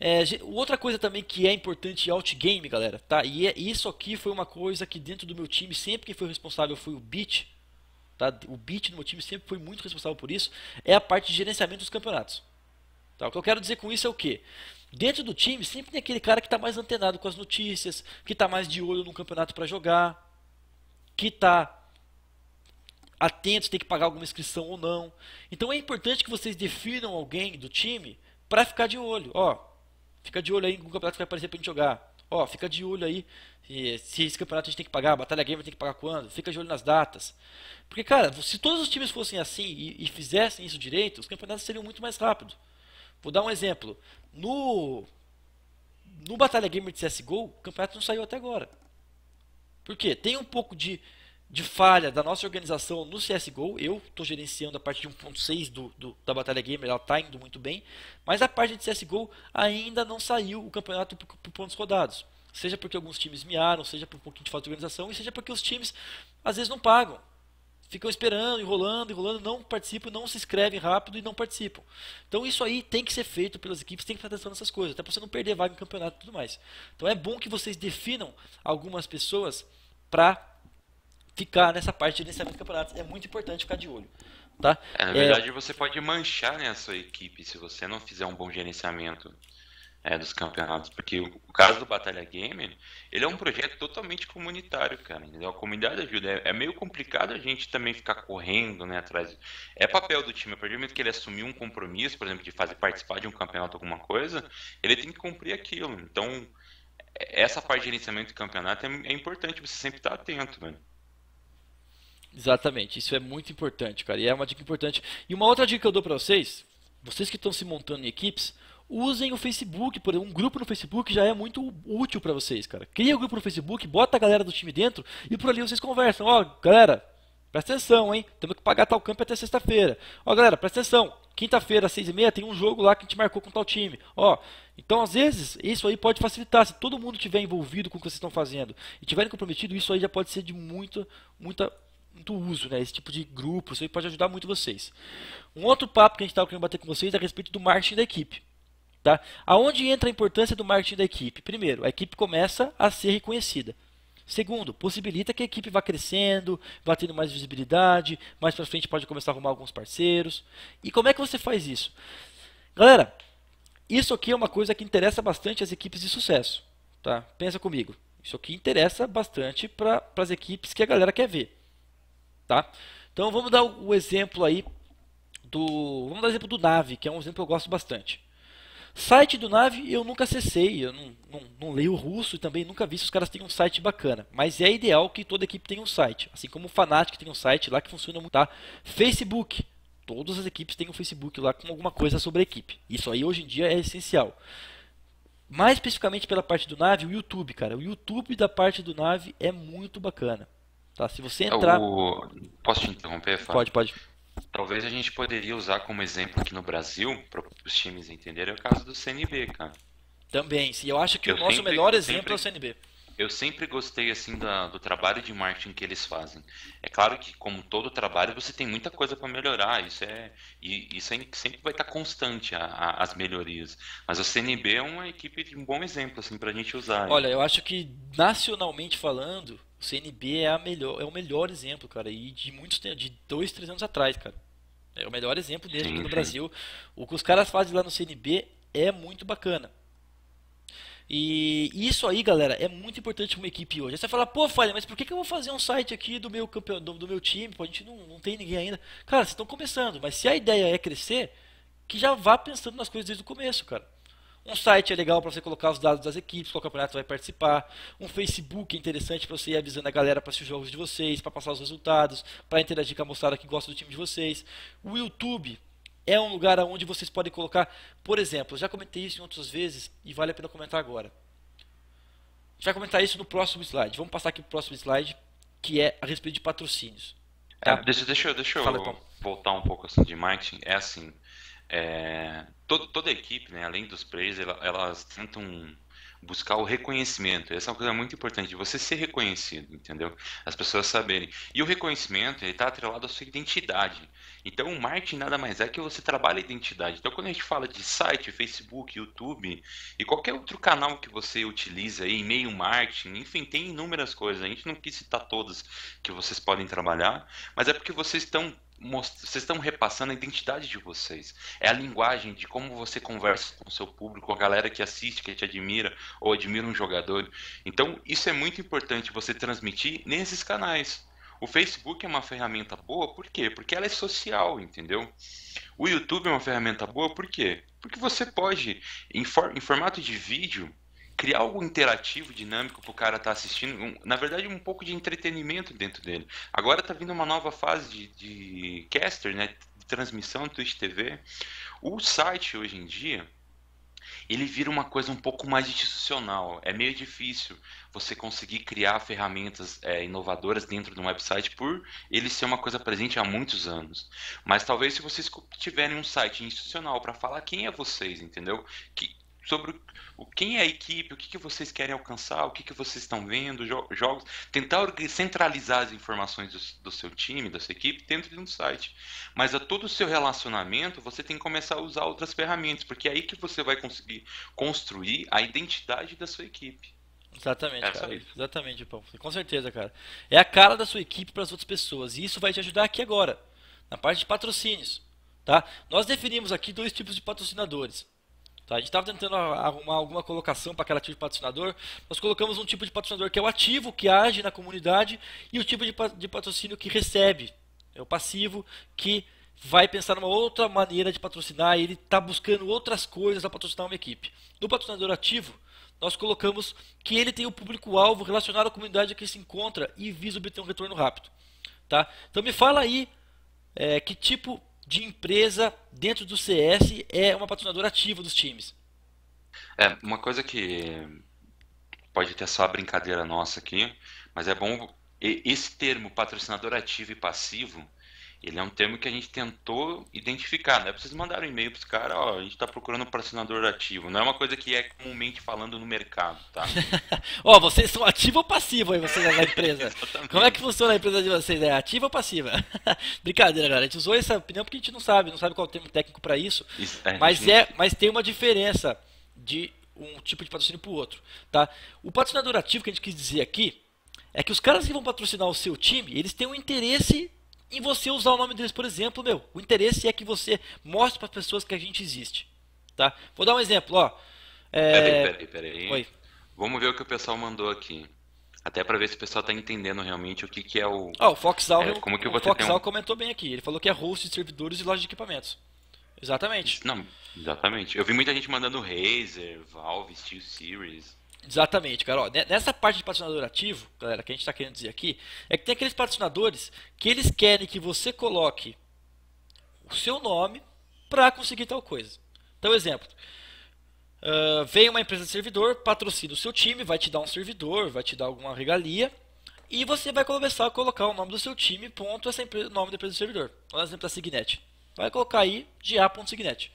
É, outra coisa também que é importante é outgame, galera, tá? E é, isso aqui foi uma coisa que dentro do meu time, sempre que foi responsável foi o Beat, tá? O Beat no meu time sempre foi muito responsável por isso, é a parte de gerenciamento dos campeonatos. Tá? O que eu quero dizer com isso é o quê? Dentro do time sempre tem aquele cara que está mais antenado com as notícias, que está mais de olho no campeonato para jogar, que está atento se tem que pagar alguma inscrição ou não. Então é importante que vocês definam alguém do time para ficar de olho. Ó, Fica de olho aí no campeonato que vai aparecer pra gente jogar. Ó, fica de olho aí se esse campeonato a gente tem que pagar, a Batalha gamer tem que pagar quando, fica de olho nas datas. Porque, cara, se todos os times fossem assim e, e fizessem isso direito, os campeonatos seriam muito mais rápidos. Vou dar um exemplo. No, no Batalha Gamer de CSGO, o campeonato não saiu até agora. Por quê? Tem um pouco de de falha da nossa organização no CSGO. Eu estou gerenciando a parte de 1.6 do, do, da Batalha Gamer, ela está indo muito bem. Mas a parte de CSGO ainda não saiu o campeonato por, por pontos rodados. Seja porque alguns times miaram, seja por um pouquinho de falta de organização, e seja porque os times às vezes não pagam. Ficam esperando, enrolando, enrolando, não participam, não se inscrevem rápido e não participam. Então isso aí tem que ser feito pelas equipes, tem que estar testando essas coisas, até para você não perder vaga no campeonato e tudo mais. Então é bom que vocês definam algumas pessoas para ficar nessa parte de gerenciamento de campeonatos. É muito importante ficar de olho. Tá? É, na é, verdade, é... você pode manchar né, a sua equipe se você não fizer um bom gerenciamento é, dos campeonatos. Porque o, caso do Batalha Gamer, ele é um projeto totalmente comunitário, cara. Entendeu? A comunidade ajuda. É, é, meio complicado a gente também ficar correndo né, atrás. É papel do time. A partir do momento que ele assumiu um compromisso, por exemplo, de fazer participar de um campeonato, alguma coisa, ele tem que cumprir aquilo. Então, é, essa parte de gerenciamento do campeonato é, é, importante você sempre estar tá atento, mano. Exatamente, isso é muito importante, cara. E é uma dica importante. E uma outra dica que eu dou para vocês, vocês que estão se montando em equipes, usem o Facebook, por um grupo no Facebook já é muito útil para vocês, cara. Cria o um grupo no Facebook, bota a galera do time dentro e por ali vocês conversam. Ó, oh, galera, presta atenção, hein? Temos que pagar tal campo até sexta-feira. Ó, oh, galera, presta atenção. Quinta-feira, às seis e meia, tem um jogo lá que a gente marcou com tal time. Ó, oh, então às vezes isso aí pode facilitar. Se todo mundo estiver envolvido com o que vocês estão fazendo e estiverem comprometido, isso aí já pode ser de muita, muita do uso, né? Esse tipo de grupo, isso aí pode ajudar muito vocês. Um outro papo que a gente estava querendo bater com vocês é a respeito do marketing da equipe. Tá? Aonde entra a importância do marketing da equipe? Primeiro, a equipe começa a ser reconhecida. Segundo, possibilita que a equipe vá crescendo, vá tendo mais visibilidade, mais para frente pode começar a arrumar alguns parceiros. E como é que você faz isso? Galera, isso aqui é uma coisa que interessa bastante as equipes de sucesso. Tá? Pensa comigo. Isso aqui interessa bastante para as equipes que a galera quer ver tá? Então vamos dar o exemplo aí do, vamos dar o exemplo do Nave, que é um exemplo que eu gosto bastante. Site do Nave eu nunca acessei, eu não, não, não leio russo e também nunca vi se os caras têm um site bacana. Mas é ideal que toda equipe tenha um site. Assim como o Fanatic tem um site lá que funciona muito. Tá? Facebook. Todas as equipes têm um Facebook lá com alguma coisa sobre a equipe. Isso aí hoje em dia é essencial. Mais especificamente pela parte do Nave, o YouTube, cara. O YouTube da parte do Nave é muito bacana. Tá? Se você é, entrar. O... Posso te interromper, Fábio? Pode, pode. Talvez a gente poderia usar como exemplo aqui no Brasil, para os times entenderem, é o caso do CNB, cara. Também, sim. Eu acho que eu o nosso sempre, melhor exemplo sempre, é o CNB. Eu sempre gostei assim da, do trabalho de marketing que eles fazem. É claro que, como todo trabalho, você tem muita coisa para melhorar. Isso é e isso é, sempre vai estar tá constante a, a, as melhorias. Mas o CNB é uma equipe de um bom exemplo assim para a gente usar. Olha, eu acho que nacionalmente falando, o CNB é, a melhor, é o melhor exemplo, cara, e de muitos de dois, três anos atrás, cara. É o melhor exemplo dele aqui no Brasil. O que os caras fazem lá no CNB é muito bacana. E isso aí, galera, é muito importante para uma equipe hoje. Aí você fala, pô, Falha, mas por que, que eu vou fazer um site aqui do meu, campeão, do, do meu time? Pô, a gente não, não tem ninguém ainda. Cara, vocês estão começando, mas se a ideia é crescer, que já vá pensando nas coisas desde o começo, cara. Um site é legal para você colocar os dados das equipes, qual campeonato vai participar. Um Facebook é interessante para você ir avisando a galera para assistir os jogos de vocês, para passar os resultados, para interagir com a moçada que gosta do time de vocês. O YouTube é um lugar onde vocês podem colocar, por exemplo, eu já comentei isso em outras vezes e vale a pena comentar agora. Já comentar isso no próximo slide. Vamos passar aqui para o próximo slide, que é a respeito de patrocínios. É, tá? É, deixa, deixa, eu, deixa eu voltar um pouco assim de marketing. É assim, é, todo, toda a equipe, né, além dos players, ela, elas tentam buscar o reconhecimento. Essa é uma coisa muito importante, você ser reconhecido, entendeu? As pessoas saberem. E o reconhecimento, está atrelado à sua identidade. Então, o marketing nada mais é que você trabalha a identidade. Então, quando a gente fala de site, Facebook, YouTube e qualquer outro canal que você utiliza, e-mail marketing, enfim, tem inúmeras coisas. A gente não quis citar todas que vocês podem trabalhar, mas é porque vocês estão vocês estão repassando a identidade de vocês. É a linguagem de como você conversa com o seu público, a galera que assiste, que te admira ou admira um jogador. Então, isso é muito importante você transmitir nesses canais. O Facebook é uma ferramenta boa, por quê? Porque ela é social, entendeu? O YouTube é uma ferramenta boa, por quê? Porque você pode, em, for em formato de vídeo, criar algo interativo, dinâmico para o cara estar tá assistindo, um, na verdade um pouco de entretenimento dentro dele. Agora está vindo uma nova fase de, de caster, né, de transmissão Twitch TV. O site hoje em dia ele vira uma coisa um pouco mais institucional. É meio difícil você conseguir criar ferramentas é, inovadoras dentro de um website por ele ser uma coisa presente há muitos anos. Mas talvez se vocês tiverem um site institucional para falar quem é vocês, entendeu? Que, sobre o, quem é a equipe, o que, que vocês querem alcançar, o que, que vocês estão vendo, jo jogos. Tentar centralizar as informações do, do, seu time, da sua equipe, dentro de um site. Mas a todo o seu relacionamento, você tem que começar a usar outras ferramentas, porque é aí que você vai conseguir construir a identidade da sua equipe. Exatamente, é cara. Exatamente, Com certeza, cara. É a cara da sua equipe para as outras pessoas. E isso vai te ajudar aqui agora, na parte de patrocínios. Tá? Nós definimos aqui dois tipos de patrocinadores. Tá? A gente estava tentando arrumar alguma colocação para aquele ativo patrocinador. Nós colocamos um tipo de patrocinador que é o ativo que age na comunidade e o tipo de, de patrocínio que recebe. É o passivo que vai pensar numa outra maneira de patrocinar e ele está buscando outras coisas para patrocinar uma equipe. No patrocinador ativo, nós colocamos que ele tem o um público-alvo relacionado à comunidade que se encontra e visa obter um retorno rápido. Tá? Então me fala aí é, que tipo de empresa dentro do CS é uma patrocinadora ativa dos times. É, uma coisa que pode ter só a brincadeira nossa aqui, mas é bom esse termo patrocinador ativo e passivo ele é um termo que a gente tentou identificar, né? Vocês mandaram um e-mail para os caras, ó, a gente está procurando um patrocinador ativo. Não é uma coisa que é comumente falando no mercado, tá? ó, vocês são ativo ou passivo aí, vocês na empresa? Como é que funciona a empresa de vocês? É ativa ou passiva? Brincadeira, galera. A gente usou essa opinião porque a gente não sabe, não sabe qual é o termo técnico para isso. isso é, mas, é, mas tem uma diferença de um tipo de patrocínio para o outro, tá? O patrocinador ativo que a gente quis dizer aqui é que os caras que vão patrocinar o seu time, eles têm um interesse e você usar o nome deles, por exemplo, meu, o interesse é que você mostre para as pessoas que a gente existe, tá? Vou dar um exemplo, ó. É... Peraí, peraí, peraí. Vamos ver o que o pessoal mandou aqui. Até para ver se o pessoal está entendendo realmente o que, que é o. Ah, o Foxal, é, como que o você Foxal um... comentou bem aqui. Ele falou que é host de servidores e loja de equipamentos. Exatamente. Não, exatamente. Eu vi muita gente mandando Razer, Valve, Steel Series. Exatamente, cara. Nessa parte de patrocinador ativo, galera, que a gente está querendo dizer aqui, é que tem aqueles patrocinadores que eles querem que você coloque o seu nome para conseguir tal coisa. Então, exemplo, uh, vem uma empresa de servidor, patrocina o seu time, vai te dar um servidor, vai te dar alguma regalia, e você vai começar a colocar o nome do seu time, ponto, essa empresa, nome da empresa do servidor. Por exemplo, da Signet. Vai colocar aí GA.signet.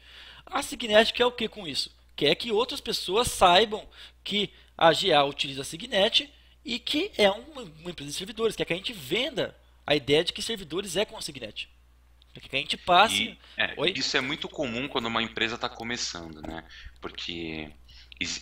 A Signet quer o que com isso? quer que outras pessoas saibam que a GA utiliza a Signet e que é uma, uma empresa de servidores, quer que a gente venda a ideia de que servidores é com a Signet. Quer que a gente passe. E, é, isso é muito comum quando uma empresa está começando, né? Porque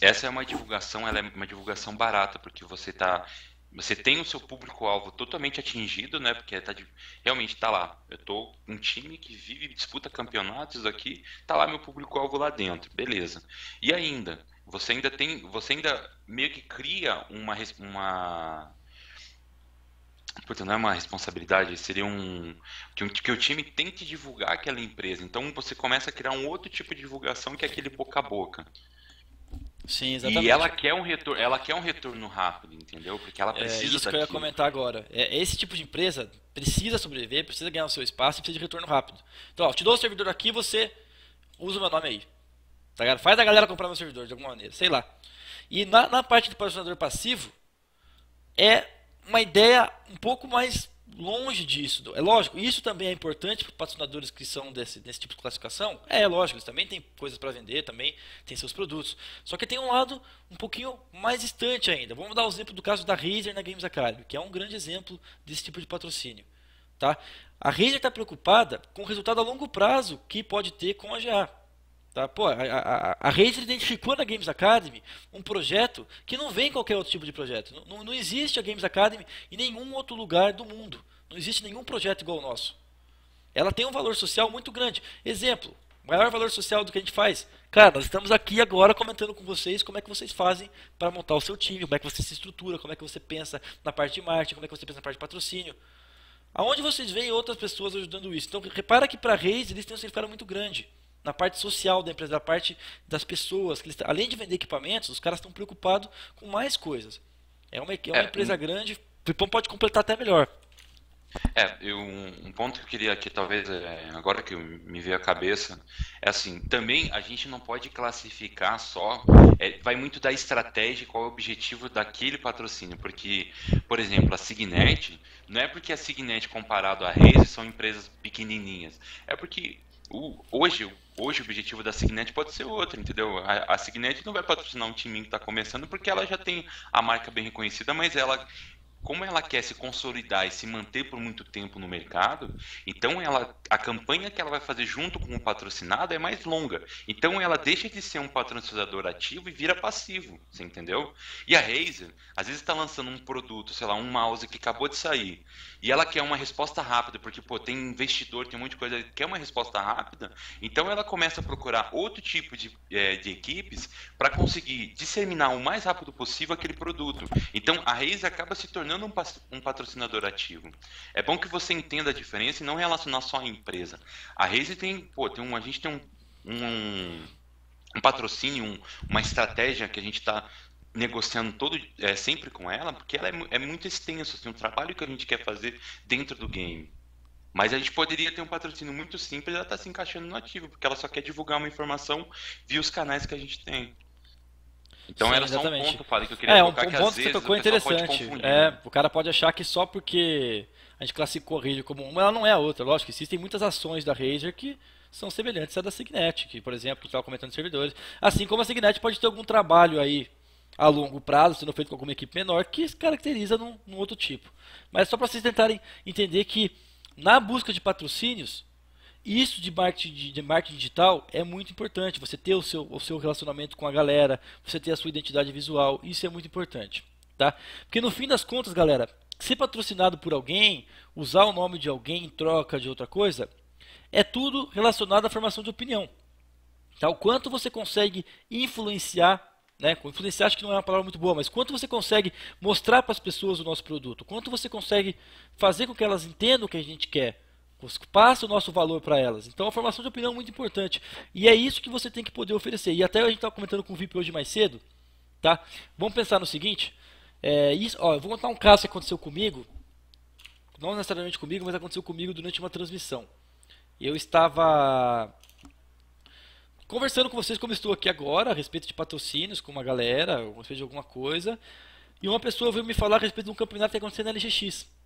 essa é uma divulgação, ela é uma divulgação barata, porque você está você tem o seu público-alvo totalmente atingido, né? Porque tá de, realmente está lá. Eu tô um time que vive, disputa campeonatos aqui, está lá meu público-alvo lá dentro, beleza. E ainda, você ainda tem. Você ainda meio que cria uma. uma Puta, não é uma responsabilidade, seria um que, um. que o time tem que divulgar aquela empresa. Então você começa a criar um outro tipo de divulgação que é aquele boca a boca. Sim, exatamente. E ela quer um retorno, ela quer um retorno rápido, entendeu? Porque ela é, precisa é isso daquilo. que eu ia comentar agora. É, esse tipo de empresa precisa sobreviver, precisa ganhar o seu espaço, precisa de retorno rápido. Então, ó, te dou o servidor aqui, você usa o meu nome aí. Tá ligado? Faz a galera comprar meu servidor de alguma maneira, sei lá. E na, na parte do patrocinador passivo é uma ideia um pouco mais longe disso. É lógico, isso também é importante para patrocinadores que são desse, desse tipo de classificação. É, lógico, eles também têm coisas para vender, também têm seus produtos. Só que tem um lado um pouquinho mais distante ainda. Vamos dar o um exemplo do caso da Razer na Games Academy, que é um grande exemplo desse tipo de patrocínio. Tá? A Razer está preocupada com o resultado a longo prazo que pode ter com a GA. Tá? Pô, a, a, a Razer identificou na Games Academy um projeto que não vem em qualquer outro tipo de projeto. Não, não existe a Games Academy em nenhum outro lugar do mundo. Não existe nenhum projeto igual ao nosso. Ela tem um valor social muito grande. Exemplo, maior valor social do que a gente faz? Cara, nós estamos aqui agora comentando com vocês como é que vocês fazem para montar o seu time, como é que você se estrutura, como é que você pensa na parte de marketing, como é que você pensa na parte de patrocínio. Aonde vocês veem outras pessoas ajudando isso? Então, repara que para a Reis eles têm um significado muito grande na parte social da empresa, na parte das pessoas. Que eles, além de vender equipamentos, os caras estão preocupados com mais coisas. É uma, é uma é, empresa um... grande, o Pipão então pode completar até melhor. É, eu, um ponto que eu queria aqui, talvez, é, agora que me veio à cabeça, é assim, também a gente não pode classificar só, é, vai muito da estratégia qual é o objetivo daquele patrocínio, porque, por exemplo, a Signet, não é porque a Signet comparado à Reis são empresas pequenininhas, é porque o, hoje o Hoje o objetivo da Signet pode ser outro, entendeu? A, a Signet não vai patrocinar um time que está começando porque ela já tem a marca bem reconhecida, mas ela como ela quer se consolidar e se manter por muito tempo no mercado, então ela, a campanha que ela vai fazer junto com o patrocinado é mais longa. Então ela deixa de ser um patrocinador ativo e vira passivo, você entendeu? E a Razer, às vezes está lançando um produto, sei lá, um mouse que acabou de sair, e ela quer uma resposta rápida, porque pô, tem investidor, tem um monte de coisa, quer uma resposta rápida, então ela começa a procurar outro tipo de, é, de equipes para conseguir disseminar o mais rápido possível aquele produto. Então a Razer acaba se tornando tornando um, um patrocinador ativo. É bom que você entenda a diferença e não relacionar só a empresa. A Raise tem, pô, tem um, a gente tem um, um, um patrocínio, um, uma estratégia que a gente está negociando todo é, sempre com ela, porque ela é, é muito extenso, assim, um trabalho que a gente quer fazer dentro do game. Mas a gente poderia ter um patrocínio muito simples, ela está se encaixando no ativo, porque ela só quer divulgar uma informação via os canais que a gente tem. Então Sim, era só exatamente. um ponto, que eu queria é, colocar, um, um que ponto às que tocou interessante. É, né? o cara pode achar que só porque a gente classificou a Razer como uma, ela não é a outra. Lógico, que existem muitas ações da Razer que são semelhantes à da Signet, que, por exemplo, estava comentando os servidores. Assim como a Signet pode ter algum trabalho aí a longo prazo, sendo feito com alguma equipe menor, que se caracteriza num, num outro tipo. Mas só para vocês tentarem entender que na busca de patrocínios, isso de marketing, de marketing digital é muito importante. Você ter o seu, o seu relacionamento com a galera, você ter a sua identidade visual, isso é muito importante. Tá? Porque no fim das contas, galera, ser patrocinado por alguém, usar o nome de alguém em troca de outra coisa, é tudo relacionado à formação de opinião. Tá? O quanto você consegue influenciar, né? influenciar acho que não é uma palavra muito boa, mas quanto você consegue mostrar para as pessoas o nosso produto, quanto você consegue fazer com que elas entendam o que a gente quer. Passa o nosso valor para elas. Então é a formação de opinião é muito importante. E é isso que você tem que poder oferecer. E até a gente estava comentando com o VIP hoje mais cedo. tá? Vamos pensar no seguinte. É, isso, ó, eu vou contar um caso que aconteceu comigo. Não necessariamente comigo, mas aconteceu comigo durante uma transmissão. Eu estava conversando com vocês como estou aqui agora, a respeito de patrocínios com uma galera, a respeito de alguma coisa. E uma pessoa veio me falar a respeito de um campeonato que aconteceu na LGX.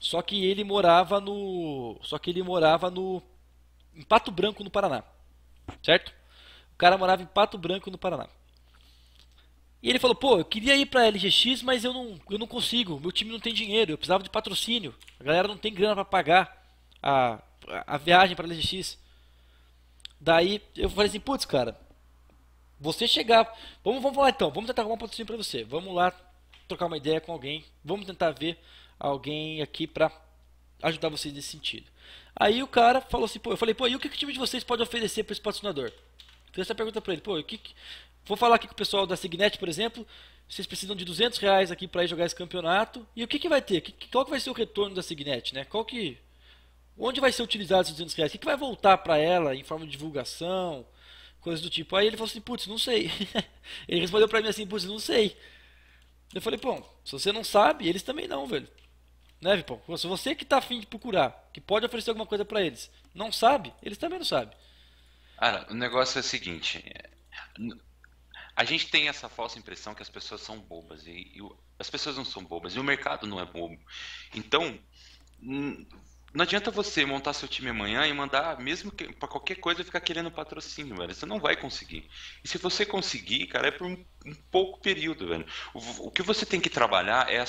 Só que ele morava no. Só que ele morava no. Em Pato Branco, no Paraná. Certo? O cara morava em Pato Branco, no Paraná. E ele falou, pô, eu queria ir pra LGX, mas eu não, eu não consigo. Meu time não tem dinheiro, eu precisava de patrocínio. A galera não tem grana para pagar a, a viagem pra LGX. Daí eu falei assim, putz, cara, você chegar. Vamos, vamos lá então, vamos tentar arrumar um patrocínio pra você. Vamos lá trocar uma ideia com alguém. Vamos tentar ver alguém aqui para ajudar vocês nesse sentido. Aí o cara falou assim, pô, eu falei, pô, e o que, que o time de vocês pode oferecer para esse patrocinador? Fiz essa pergunta para ele, pô, o que, que, vou falar aqui com o pessoal da Signet, por exemplo, vocês precisam de 200 reais aqui para ir jogar esse campeonato, e o que, que vai ter? Que, qual que vai ser o retorno da Signet, né? Qual que, onde vai ser utilizado esses 200 reais? O que, que vai voltar para ela em forma de divulgação, coisas do tipo? Aí ele falou assim, putz, não sei. ele respondeu para mim assim, putz, não sei. Eu falei, pô, se você não sabe, eles também não, velho. Né, Vipão? Se você que tá afim de procurar, que pode oferecer alguma coisa para eles, não sabe, eles também não sabem. Cara, o negócio é o seguinte. A gente tem essa falsa impressão que as pessoas são bobas. E, e as pessoas não são bobas. E o mercado não é bobo. Então, hum, não adianta você montar seu time amanhã e mandar, mesmo que para qualquer coisa, ficar querendo patrocínio, velho. Você não vai conseguir. E se você conseguir, cara, é por um, um pouco período, velho. O, o, que você tem que trabalhar é, a,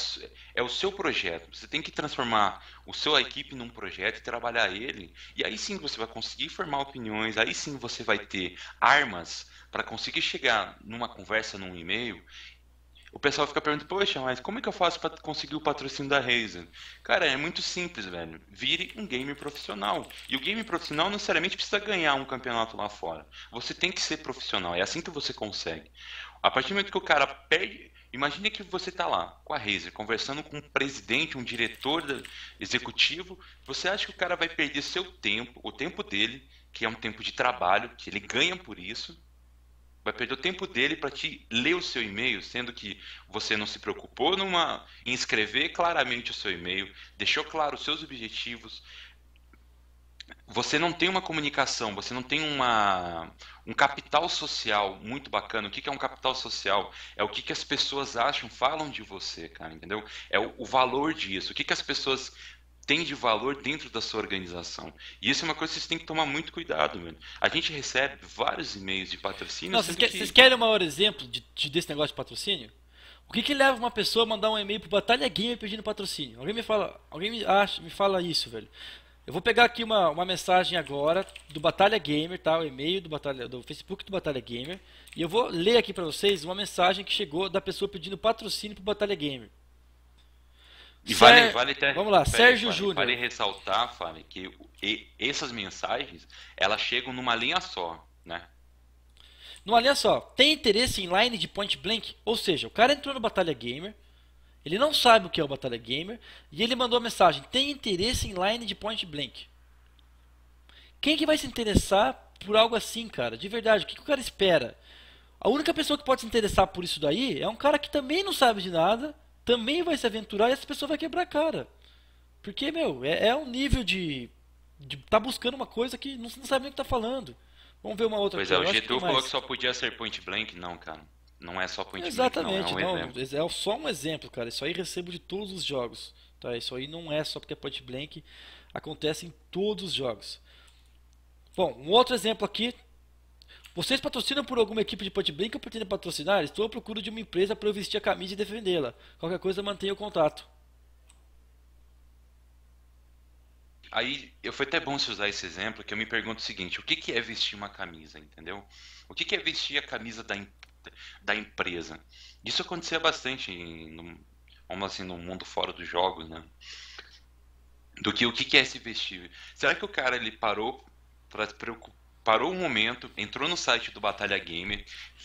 é o seu projeto. Você tem que transformar o seu equipe num projeto e trabalhar ele. E aí sim você vai conseguir formar opiniões, aí sim você vai ter armas para conseguir chegar numa conversa, num e-mail o pessoal fica perguntando, poxa, mas como é que eu faço para conseguir o patrocínio da Razer? Cara, é muito simples, velho. Vire um game profissional. E o game profissional não necessariamente precisa ganhar um campeonato lá fora. Você tem que ser profissional, é assim que você consegue. A partir do momento que o cara perde. Imagine que você está lá com a Razer, conversando com um presidente, um diretor executivo. Você acha que o cara vai perder seu tempo, o tempo dele, que é um tempo de trabalho, que ele ganha por isso, vai perder o tempo dele para te ler o seu e-mail, sendo que você não se preocupou numa, em escrever claramente o seu e-mail, deixou claro os seus objetivos. Você não tem uma comunicação, você não tem uma, um capital social muito bacana. O que, é um capital social? É o que, as pessoas acham, falam de você, cara, entendeu? É o, o valor disso. O que as pessoas tem de valor dentro da sua organização. E isso é uma coisa que vocês têm que tomar muito cuidado, mano. A gente recebe vários e-mails de patrocínio. Não, vocês, que... vocês, querem o maior exemplo de, de, desse negócio de patrocínio? O que, que leva uma pessoa a mandar um e-mail pro Batalha Gamer pedindo patrocínio? Alguém me fala, alguém me, acha, me fala isso, velho. Eu vou pegar aqui uma, uma mensagem agora do Batalha Gamer, tá? O e-mail do Batalha, do Facebook do Batalha Gamer. E eu vou ler aqui pra vocês uma mensagem que chegou da pessoa pedindo patrocínio pro Batalha Gamer. E vale, vale até, Vamos lá, pera, Sérgio vale, Júnior. Vale ressaltar, Fábio, que essas mensagens elas chegam numa linha só, né? Numa linha só. Tem interesse em line de point blank? Ou seja, o cara entrou no Batalha Gamer, ele não sabe o que é o Batalha Gamer, e ele mandou a mensagem: tem interesse em line de point blank? Quem que vai se interessar por algo assim, cara? De verdade, o que, que o cara espera? A única pessoa que pode se interessar por isso daí é um cara que também não sabe de nada também vai se aventurar e essa pessoa vai quebrar a cara. Porque, meu, é, é um nível de, de. tá buscando uma coisa que não, não sabe nem o que tá falando. Vamos ver uma outra coisa. Pois é, o Getúlio falou que só podia ser point blank, não, cara. Não é só point Exatamente, blank. Exatamente, é, um é só um exemplo, cara. Isso aí recebo de todos os jogos. Tá? Isso aí não é só porque é point blank, acontece em todos os jogos. Bom, um outro exemplo aqui, vocês patrocinam por alguma equipe de Podblink ou pretendem patrocinar? Estou à procura de uma empresa para eu vestir a camisa e defendê-la. Qualquer coisa, mantenha o contato. Aí, eu foi até bom se usar esse exemplo, que eu me pergunto o seguinte, o que, que é vestir uma camisa, entendeu? O que, que é vestir a camisa da, da empresa? Isso acontecia bastante, no, vamos assim, no mundo fora dos jogos, né? Do que o que, que é se vestir. Será que o cara, ele parou para se preocupar parou um momento, entrou no site do Batalha Gamer,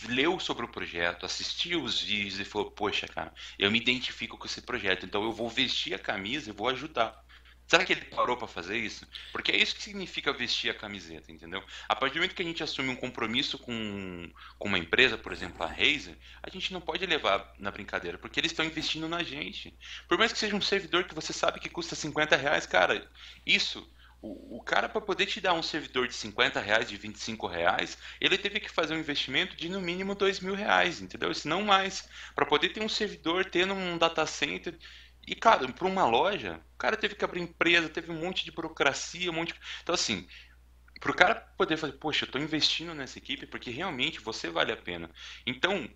leu sobre o projeto, assistiu os vídeos e falou: Poxa, cara, eu me identifico com esse projeto, então eu vou vestir a camisa e vou ajudar. Será que ele parou para fazer isso? Porque é isso que significa vestir a camiseta, entendeu? A partir do momento que a gente assume um compromisso com, com uma empresa, por exemplo, a Razer, a gente não pode levar na brincadeira, porque eles estão investindo na gente. Por mais que seja um servidor que você sabe que custa 50 reais, cara, isso o, o cara, para poder te dar um servidor de 50 reais, de 25 reais, ele teve que fazer um investimento de no mínimo 2 mil reais, entendeu? Se não mais. Para poder ter um servidor, ter um data center. E, cara, para uma loja, o cara teve que abrir empresa, teve um monte de burocracia, um monte de... Então, assim, para o cara poder fazer, poxa, eu estou investindo nessa equipe porque realmente você vale a pena. Então,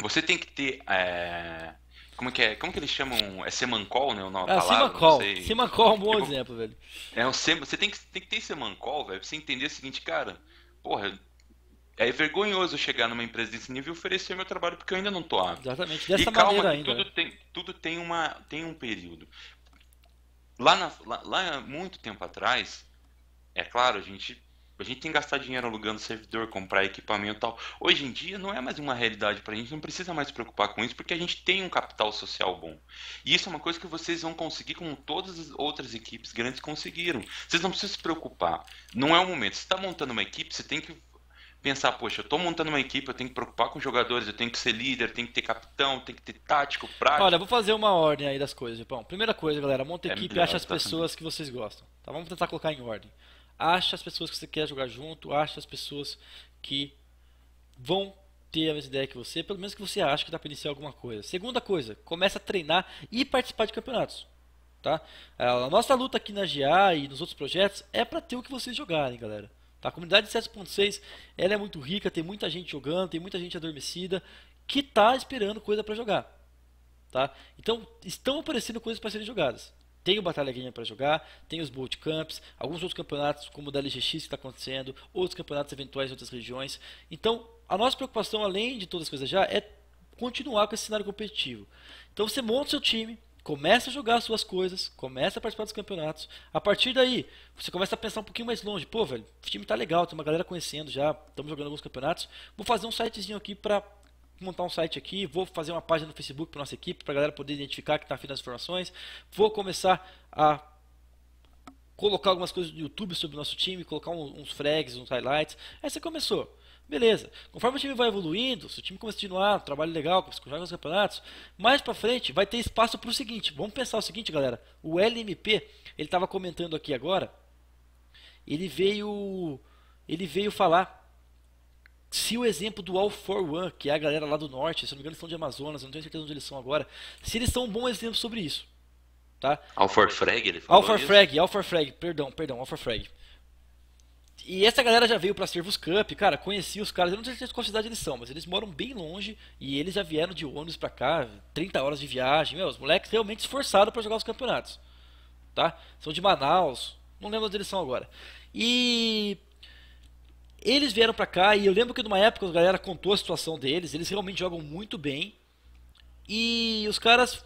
você tem que ter é, como que é? Como que eles chamam? É Semancol, né? O nome ah, palavra, Semancol. Semancol é um bom tipo, exemplo, velho. É um sem... Você tem que, tem que ter Semancol, velho, pra você entender o seguinte, cara. Porra, é vergonhoso chegar numa empresa desse nível e oferecer meu trabalho porque eu ainda não tô lá. Exatamente, dessa e calma, maneira ainda. Tudo, né? tem, tudo tem, uma, tem um período. Lá, na, lá, lá muito tempo atrás, é claro, a gente a gente tem que gastar dinheiro alugando servidor, comprar equipamento e tal. Hoje em dia não é mais uma realidade para a gente, não precisa mais se preocupar com isso, porque a gente tem um capital social bom. E isso é uma coisa que vocês vão conseguir como todas as outras equipes grandes conseguiram. Vocês não precisam se preocupar. Não é o momento. Você está montando uma equipe, você tem que pensar, poxa, eu estou montando uma equipe, eu tenho que preocupar com os jogadores, eu tenho que ser líder, eu tenho que ter capitão, eu tenho que ter tático, prático. Olha, vou fazer uma ordem aí das coisas, Japão. Primeira coisa, galera, monta é equipe e acha as pessoas que vocês gostam. Tá? Vamos tentar colocar em ordem. Acha as pessoas que você quer jogar junto, acha as pessoas que vão ter a mesma ideia que você, pelo menos que você acha que dá para iniciar alguma coisa. Segunda coisa, começa a treinar e participar de campeonatos. Tá? A nossa luta aqui na GA e nos outros projetos é para ter o que vocês jogarem, galera. Tá? A comunidade 7.6 ela é muito rica, tem muita gente jogando, tem muita gente adormecida que está esperando coisa para jogar. Tá? Então, estão aparecendo coisas para serem jogadas. Tem o Batalha Game para jogar, tem os bootcamps, alguns outros campeonatos como o da LGX que está acontecendo, outros campeonatos eventuais em outras regiões. Então, a nossa preocupação, além de todas as coisas já, é continuar com esse cenário competitivo. Então você monta o seu time, começa a jogar as suas coisas, começa a participar dos campeonatos. A partir daí, você começa a pensar um pouquinho mais longe. Pô, velho, o time tá legal, tem uma galera conhecendo já, estamos jogando alguns campeonatos. Vou fazer um sitezinho aqui para montar um site aqui, vou fazer uma página no Facebook para nossa equipe, para a galera poder identificar que está afim das informações, vou começar a colocar algumas coisas do YouTube sobre o nosso time, colocar uns frags, uns highlights. Aí você começou. Beleza. Conforme o time vai evoluindo, se o time continuar, trabalho legal, continuar nos campeonatos, mais para frente vai ter espaço para o seguinte. Vamos pensar o seguinte, galera. O LMP, ele estava comentando aqui agora, ele veio ele veio falar se o exemplo do All for One, que é a galera lá do norte, se não me engano, eles são de Amazonas, eu não tenho certeza onde eles são agora, se eles são um bom exemplo sobre isso. Tá? All for Frag, ele falou. All for isso? Frag, All for Frag, perdão, perdão, All for Frag. E essa galera já veio pra Servus Cup, cara, conheci os caras, eu não sei se qual cidade eles são, mas eles moram bem longe e eles já vieram de ônibus pra cá, 30 horas de viagem, meu, os moleques realmente esforçaram para jogar os campeonatos, tá? São de Manaus, não lembro onde eles são agora. E eles vieram para cá e eu lembro que numa época a galera contou a situação deles, eles realmente jogam muito bem. E os caras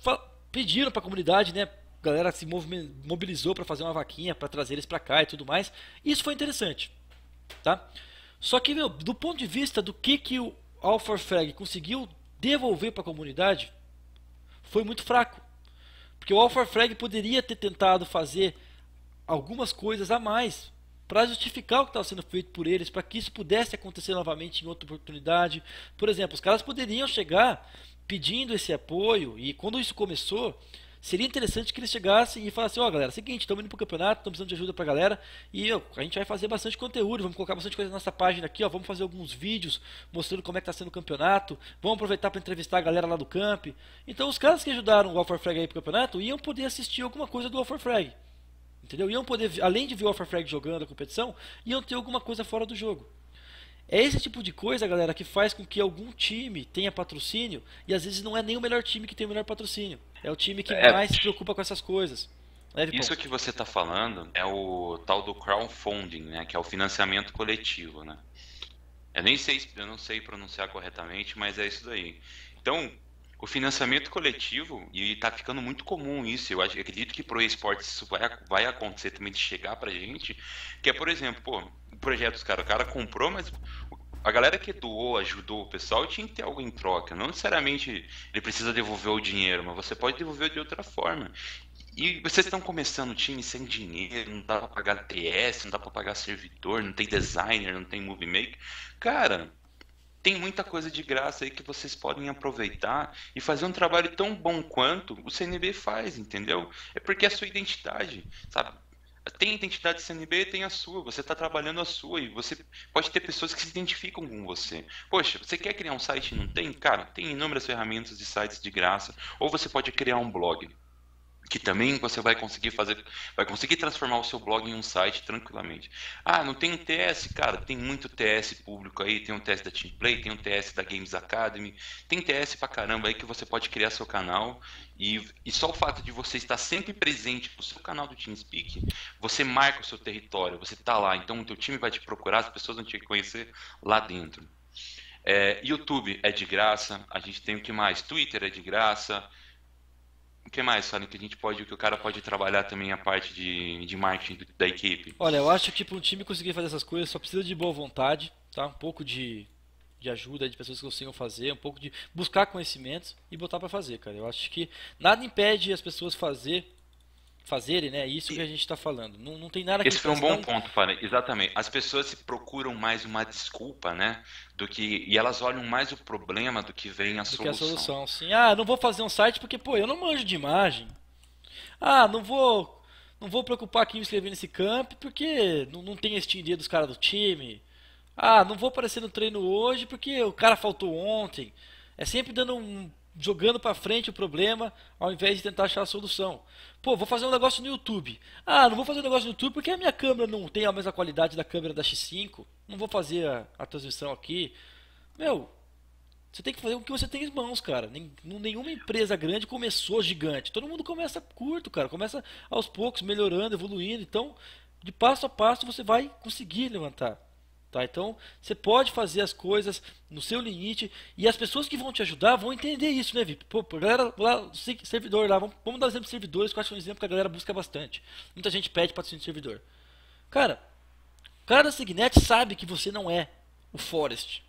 pediram para a comunidade, né? A galera se mobilizou para fazer uma vaquinha, para trazer eles para cá e tudo mais. Isso foi interessante, tá? Só que, meu, do ponto de vista do que, que o Alphafrag conseguiu devolver para a comunidade, foi muito fraco. Porque o Alphafrag poderia ter tentado fazer algumas coisas a mais para justificar o que estava sendo feito por eles, para que isso pudesse acontecer novamente em outra oportunidade. Por exemplo, os caras poderiam chegar pedindo esse apoio, e quando isso começou, seria interessante que eles chegassem e falassem, ó oh, galera, é seguinte, estamos indo pro campeonato, estamos precisando de ajuda pra galera, e a gente vai fazer bastante conteúdo, vamos colocar bastante coisa na nossa página aqui, ó, vamos fazer alguns vídeos mostrando como é que está sendo o campeonato, vamos aproveitar para entrevistar a galera lá do camp. Então os caras que ajudaram o Alpha Frag aí o campeonato iam poder assistir alguma coisa do Alpha Frag. Entendeu? Iam poder, além de ver o Alpha Frag jogando a competição, iam ter alguma coisa fora do jogo. É esse tipo de coisa, galera, que faz com que algum time tenha patrocínio e às vezes não é nem o melhor time que tem o melhor patrocínio. É o time que é... mais se preocupa com essas coisas. Leve Isso ponto. que você está falando é o tal do crowdfunding, né? Que é o financiamento coletivo, né? Eu nem sei, eu não sei pronunciar corretamente, mas é isso daí. Então, o financiamento coletivo, e está ficando muito comum isso, eu acredito que pro esporte isso vai, vai acontecer também de chegar pra gente, que é, por exemplo, pô, o projeto o cara comprou, mas a galera que doou, ajudou o pessoal, tinha que ter algo em troca. Não necessariamente ele precisa devolver o dinheiro, mas você pode devolver de outra forma. E vocês estão começando o time sem dinheiro, não dá pra pagar TS, não dá pra pagar servidor, não tem designer, não tem movie maker. Cara, tem muita coisa de graça aí que vocês podem aproveitar e fazer um trabalho tão bom quanto o CNB faz, entendeu? É porque é a sua identidade, sabe? Tem a identidade do CNB, tem a sua. Você está trabalhando a sua e você pode ter pessoas que se identificam com você. Poxa, você quer criar um site e não tem? Cara, tem inúmeras ferramentas de sites de graça. Ou você pode criar um blog que também você vai conseguir fazer, vai conseguir transformar o seu blog em um site tranquilamente. Ah, não tem um TS, cara, tem muito TS público aí, tem um TS da Teamplay, tem um TS da Games Academy, tem TS pra caramba aí que você pode criar seu canal e, e só o fato de você estar sempre presente no seu canal do TeamSpeak, você marca o seu território, você tá lá, então o teu time vai te procurar, as pessoas vão te conhecer lá dentro. É, YouTube é de graça, a gente tem o que mais? Twitter é de graça, o que mais, Sonic, que a gente pode, que o cara pode trabalhar também a parte de, de marketing da equipe? Olha, eu acho que para um time conseguir fazer essas coisas só precisa de boa vontade, tá? Um pouco de, de ajuda de pessoas que consigam fazer, um pouco de buscar conhecimentos e botar para fazer, cara. Eu acho que nada impede as pessoas fazer fazerem, né? É isso que a gente está falando. Não, não tem nada que Esse foi um bom não... ponto, Fábio. Exatamente. As pessoas se procuram mais uma desculpa, né? Do que e elas olham mais o problema do que vem a do solução. Que a solução, sim. Ah, não vou fazer um site porque pô, eu não manjo de imagem. Ah, não vou não vou preocupar aqui em nesse camp porque não, não tem esse dia dos caras do time. Ah, não vou aparecer no treino hoje porque o cara faltou ontem. É sempre dando um jogando para frente o problema ao invés de tentar achar a solução. Pô, vou fazer um negócio no YouTube. Ah, não vou fazer um negócio no YouTube porque a minha câmera não tem a mesma qualidade da câmera da X5. Não vou fazer a, a transmissão aqui. Meu, você tem que fazer o que você tem em mãos, cara. Nenhuma empresa grande começou gigante. Todo mundo começa curto, cara. Começa aos poucos, melhorando, evoluindo. Então, de passo a passo, você vai conseguir levantar. Tá? Então, você pode fazer as coisas no seu limite e as pessoas que vão te ajudar vão entender isso, né, VIP? Pô, galera lá, servidor lá, vamos, vamos dar exemplo de servidores, que eu acho um exemplo que a galera busca bastante. Muita gente pede patrocínio de servidor. Cara, o cara da Signet sabe que você não é o Forest.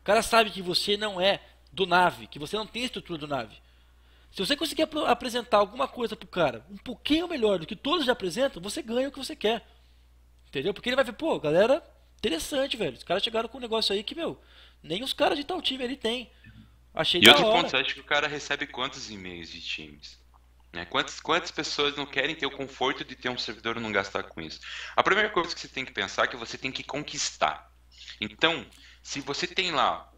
O cara sabe que você não é do nave, que você não tem a estrutura do nave. Se você conseguir ap apresentar alguma coisa pro cara um pouquinho melhor do que todos já apresentam, você ganha o que você quer. Entendeu? Porque ele vai ver, pô, galera Interessante, velho. Os caras chegaram com um negócio aí que, meu, nem os caras de tal time ele tem. Achei E outro hora. ponto, você acha que o cara recebe quantos e-mails de times? Né? Quantas, quantas pessoas não querem ter o conforto de ter um servidor e não gastar com isso? A primeira coisa que você tem que pensar é que você tem que conquistar. Então, se você tem lá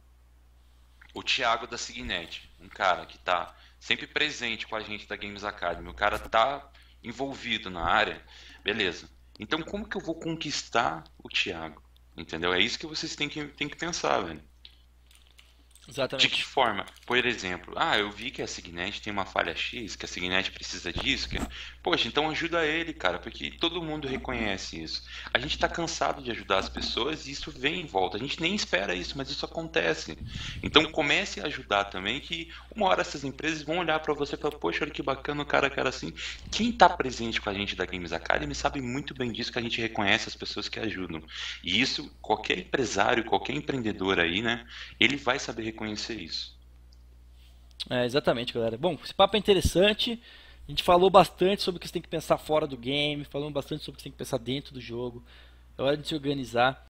o Thiago da Signet, um cara que está sempre presente com a gente da Games Academy, o cara tá envolvido na área, beleza. Então, como que eu vou conquistar o Thiago? Entendeu? É isso que vocês têm que, têm que pensar, velho. Exatamente. De que forma? Por exemplo, ah, eu vi que a Signet tem uma falha X, que a Signet precisa disso. Que... Poxa, então ajuda ele, cara, porque todo mundo reconhece isso. A gente está cansado de ajudar as pessoas e isso vem em volta. A gente nem espera isso, mas isso acontece. Então comece a ajudar também, que uma hora essas empresas vão olhar para você e falar, poxa, olha que bacana o cara, cara assim. Quem está presente com a gente da Games Academy sabe muito bem disso, que a gente reconhece as pessoas que ajudam. E isso, qualquer empresário, qualquer empreendedor aí, né, ele vai saber reconhecer isso. É, exatamente, galera. Bom, esse papo é interessante. A gente falou bastante sobre o que você tem que pensar fora do game, falamos bastante sobre o que você tem que pensar dentro do jogo. É hora de se organizar.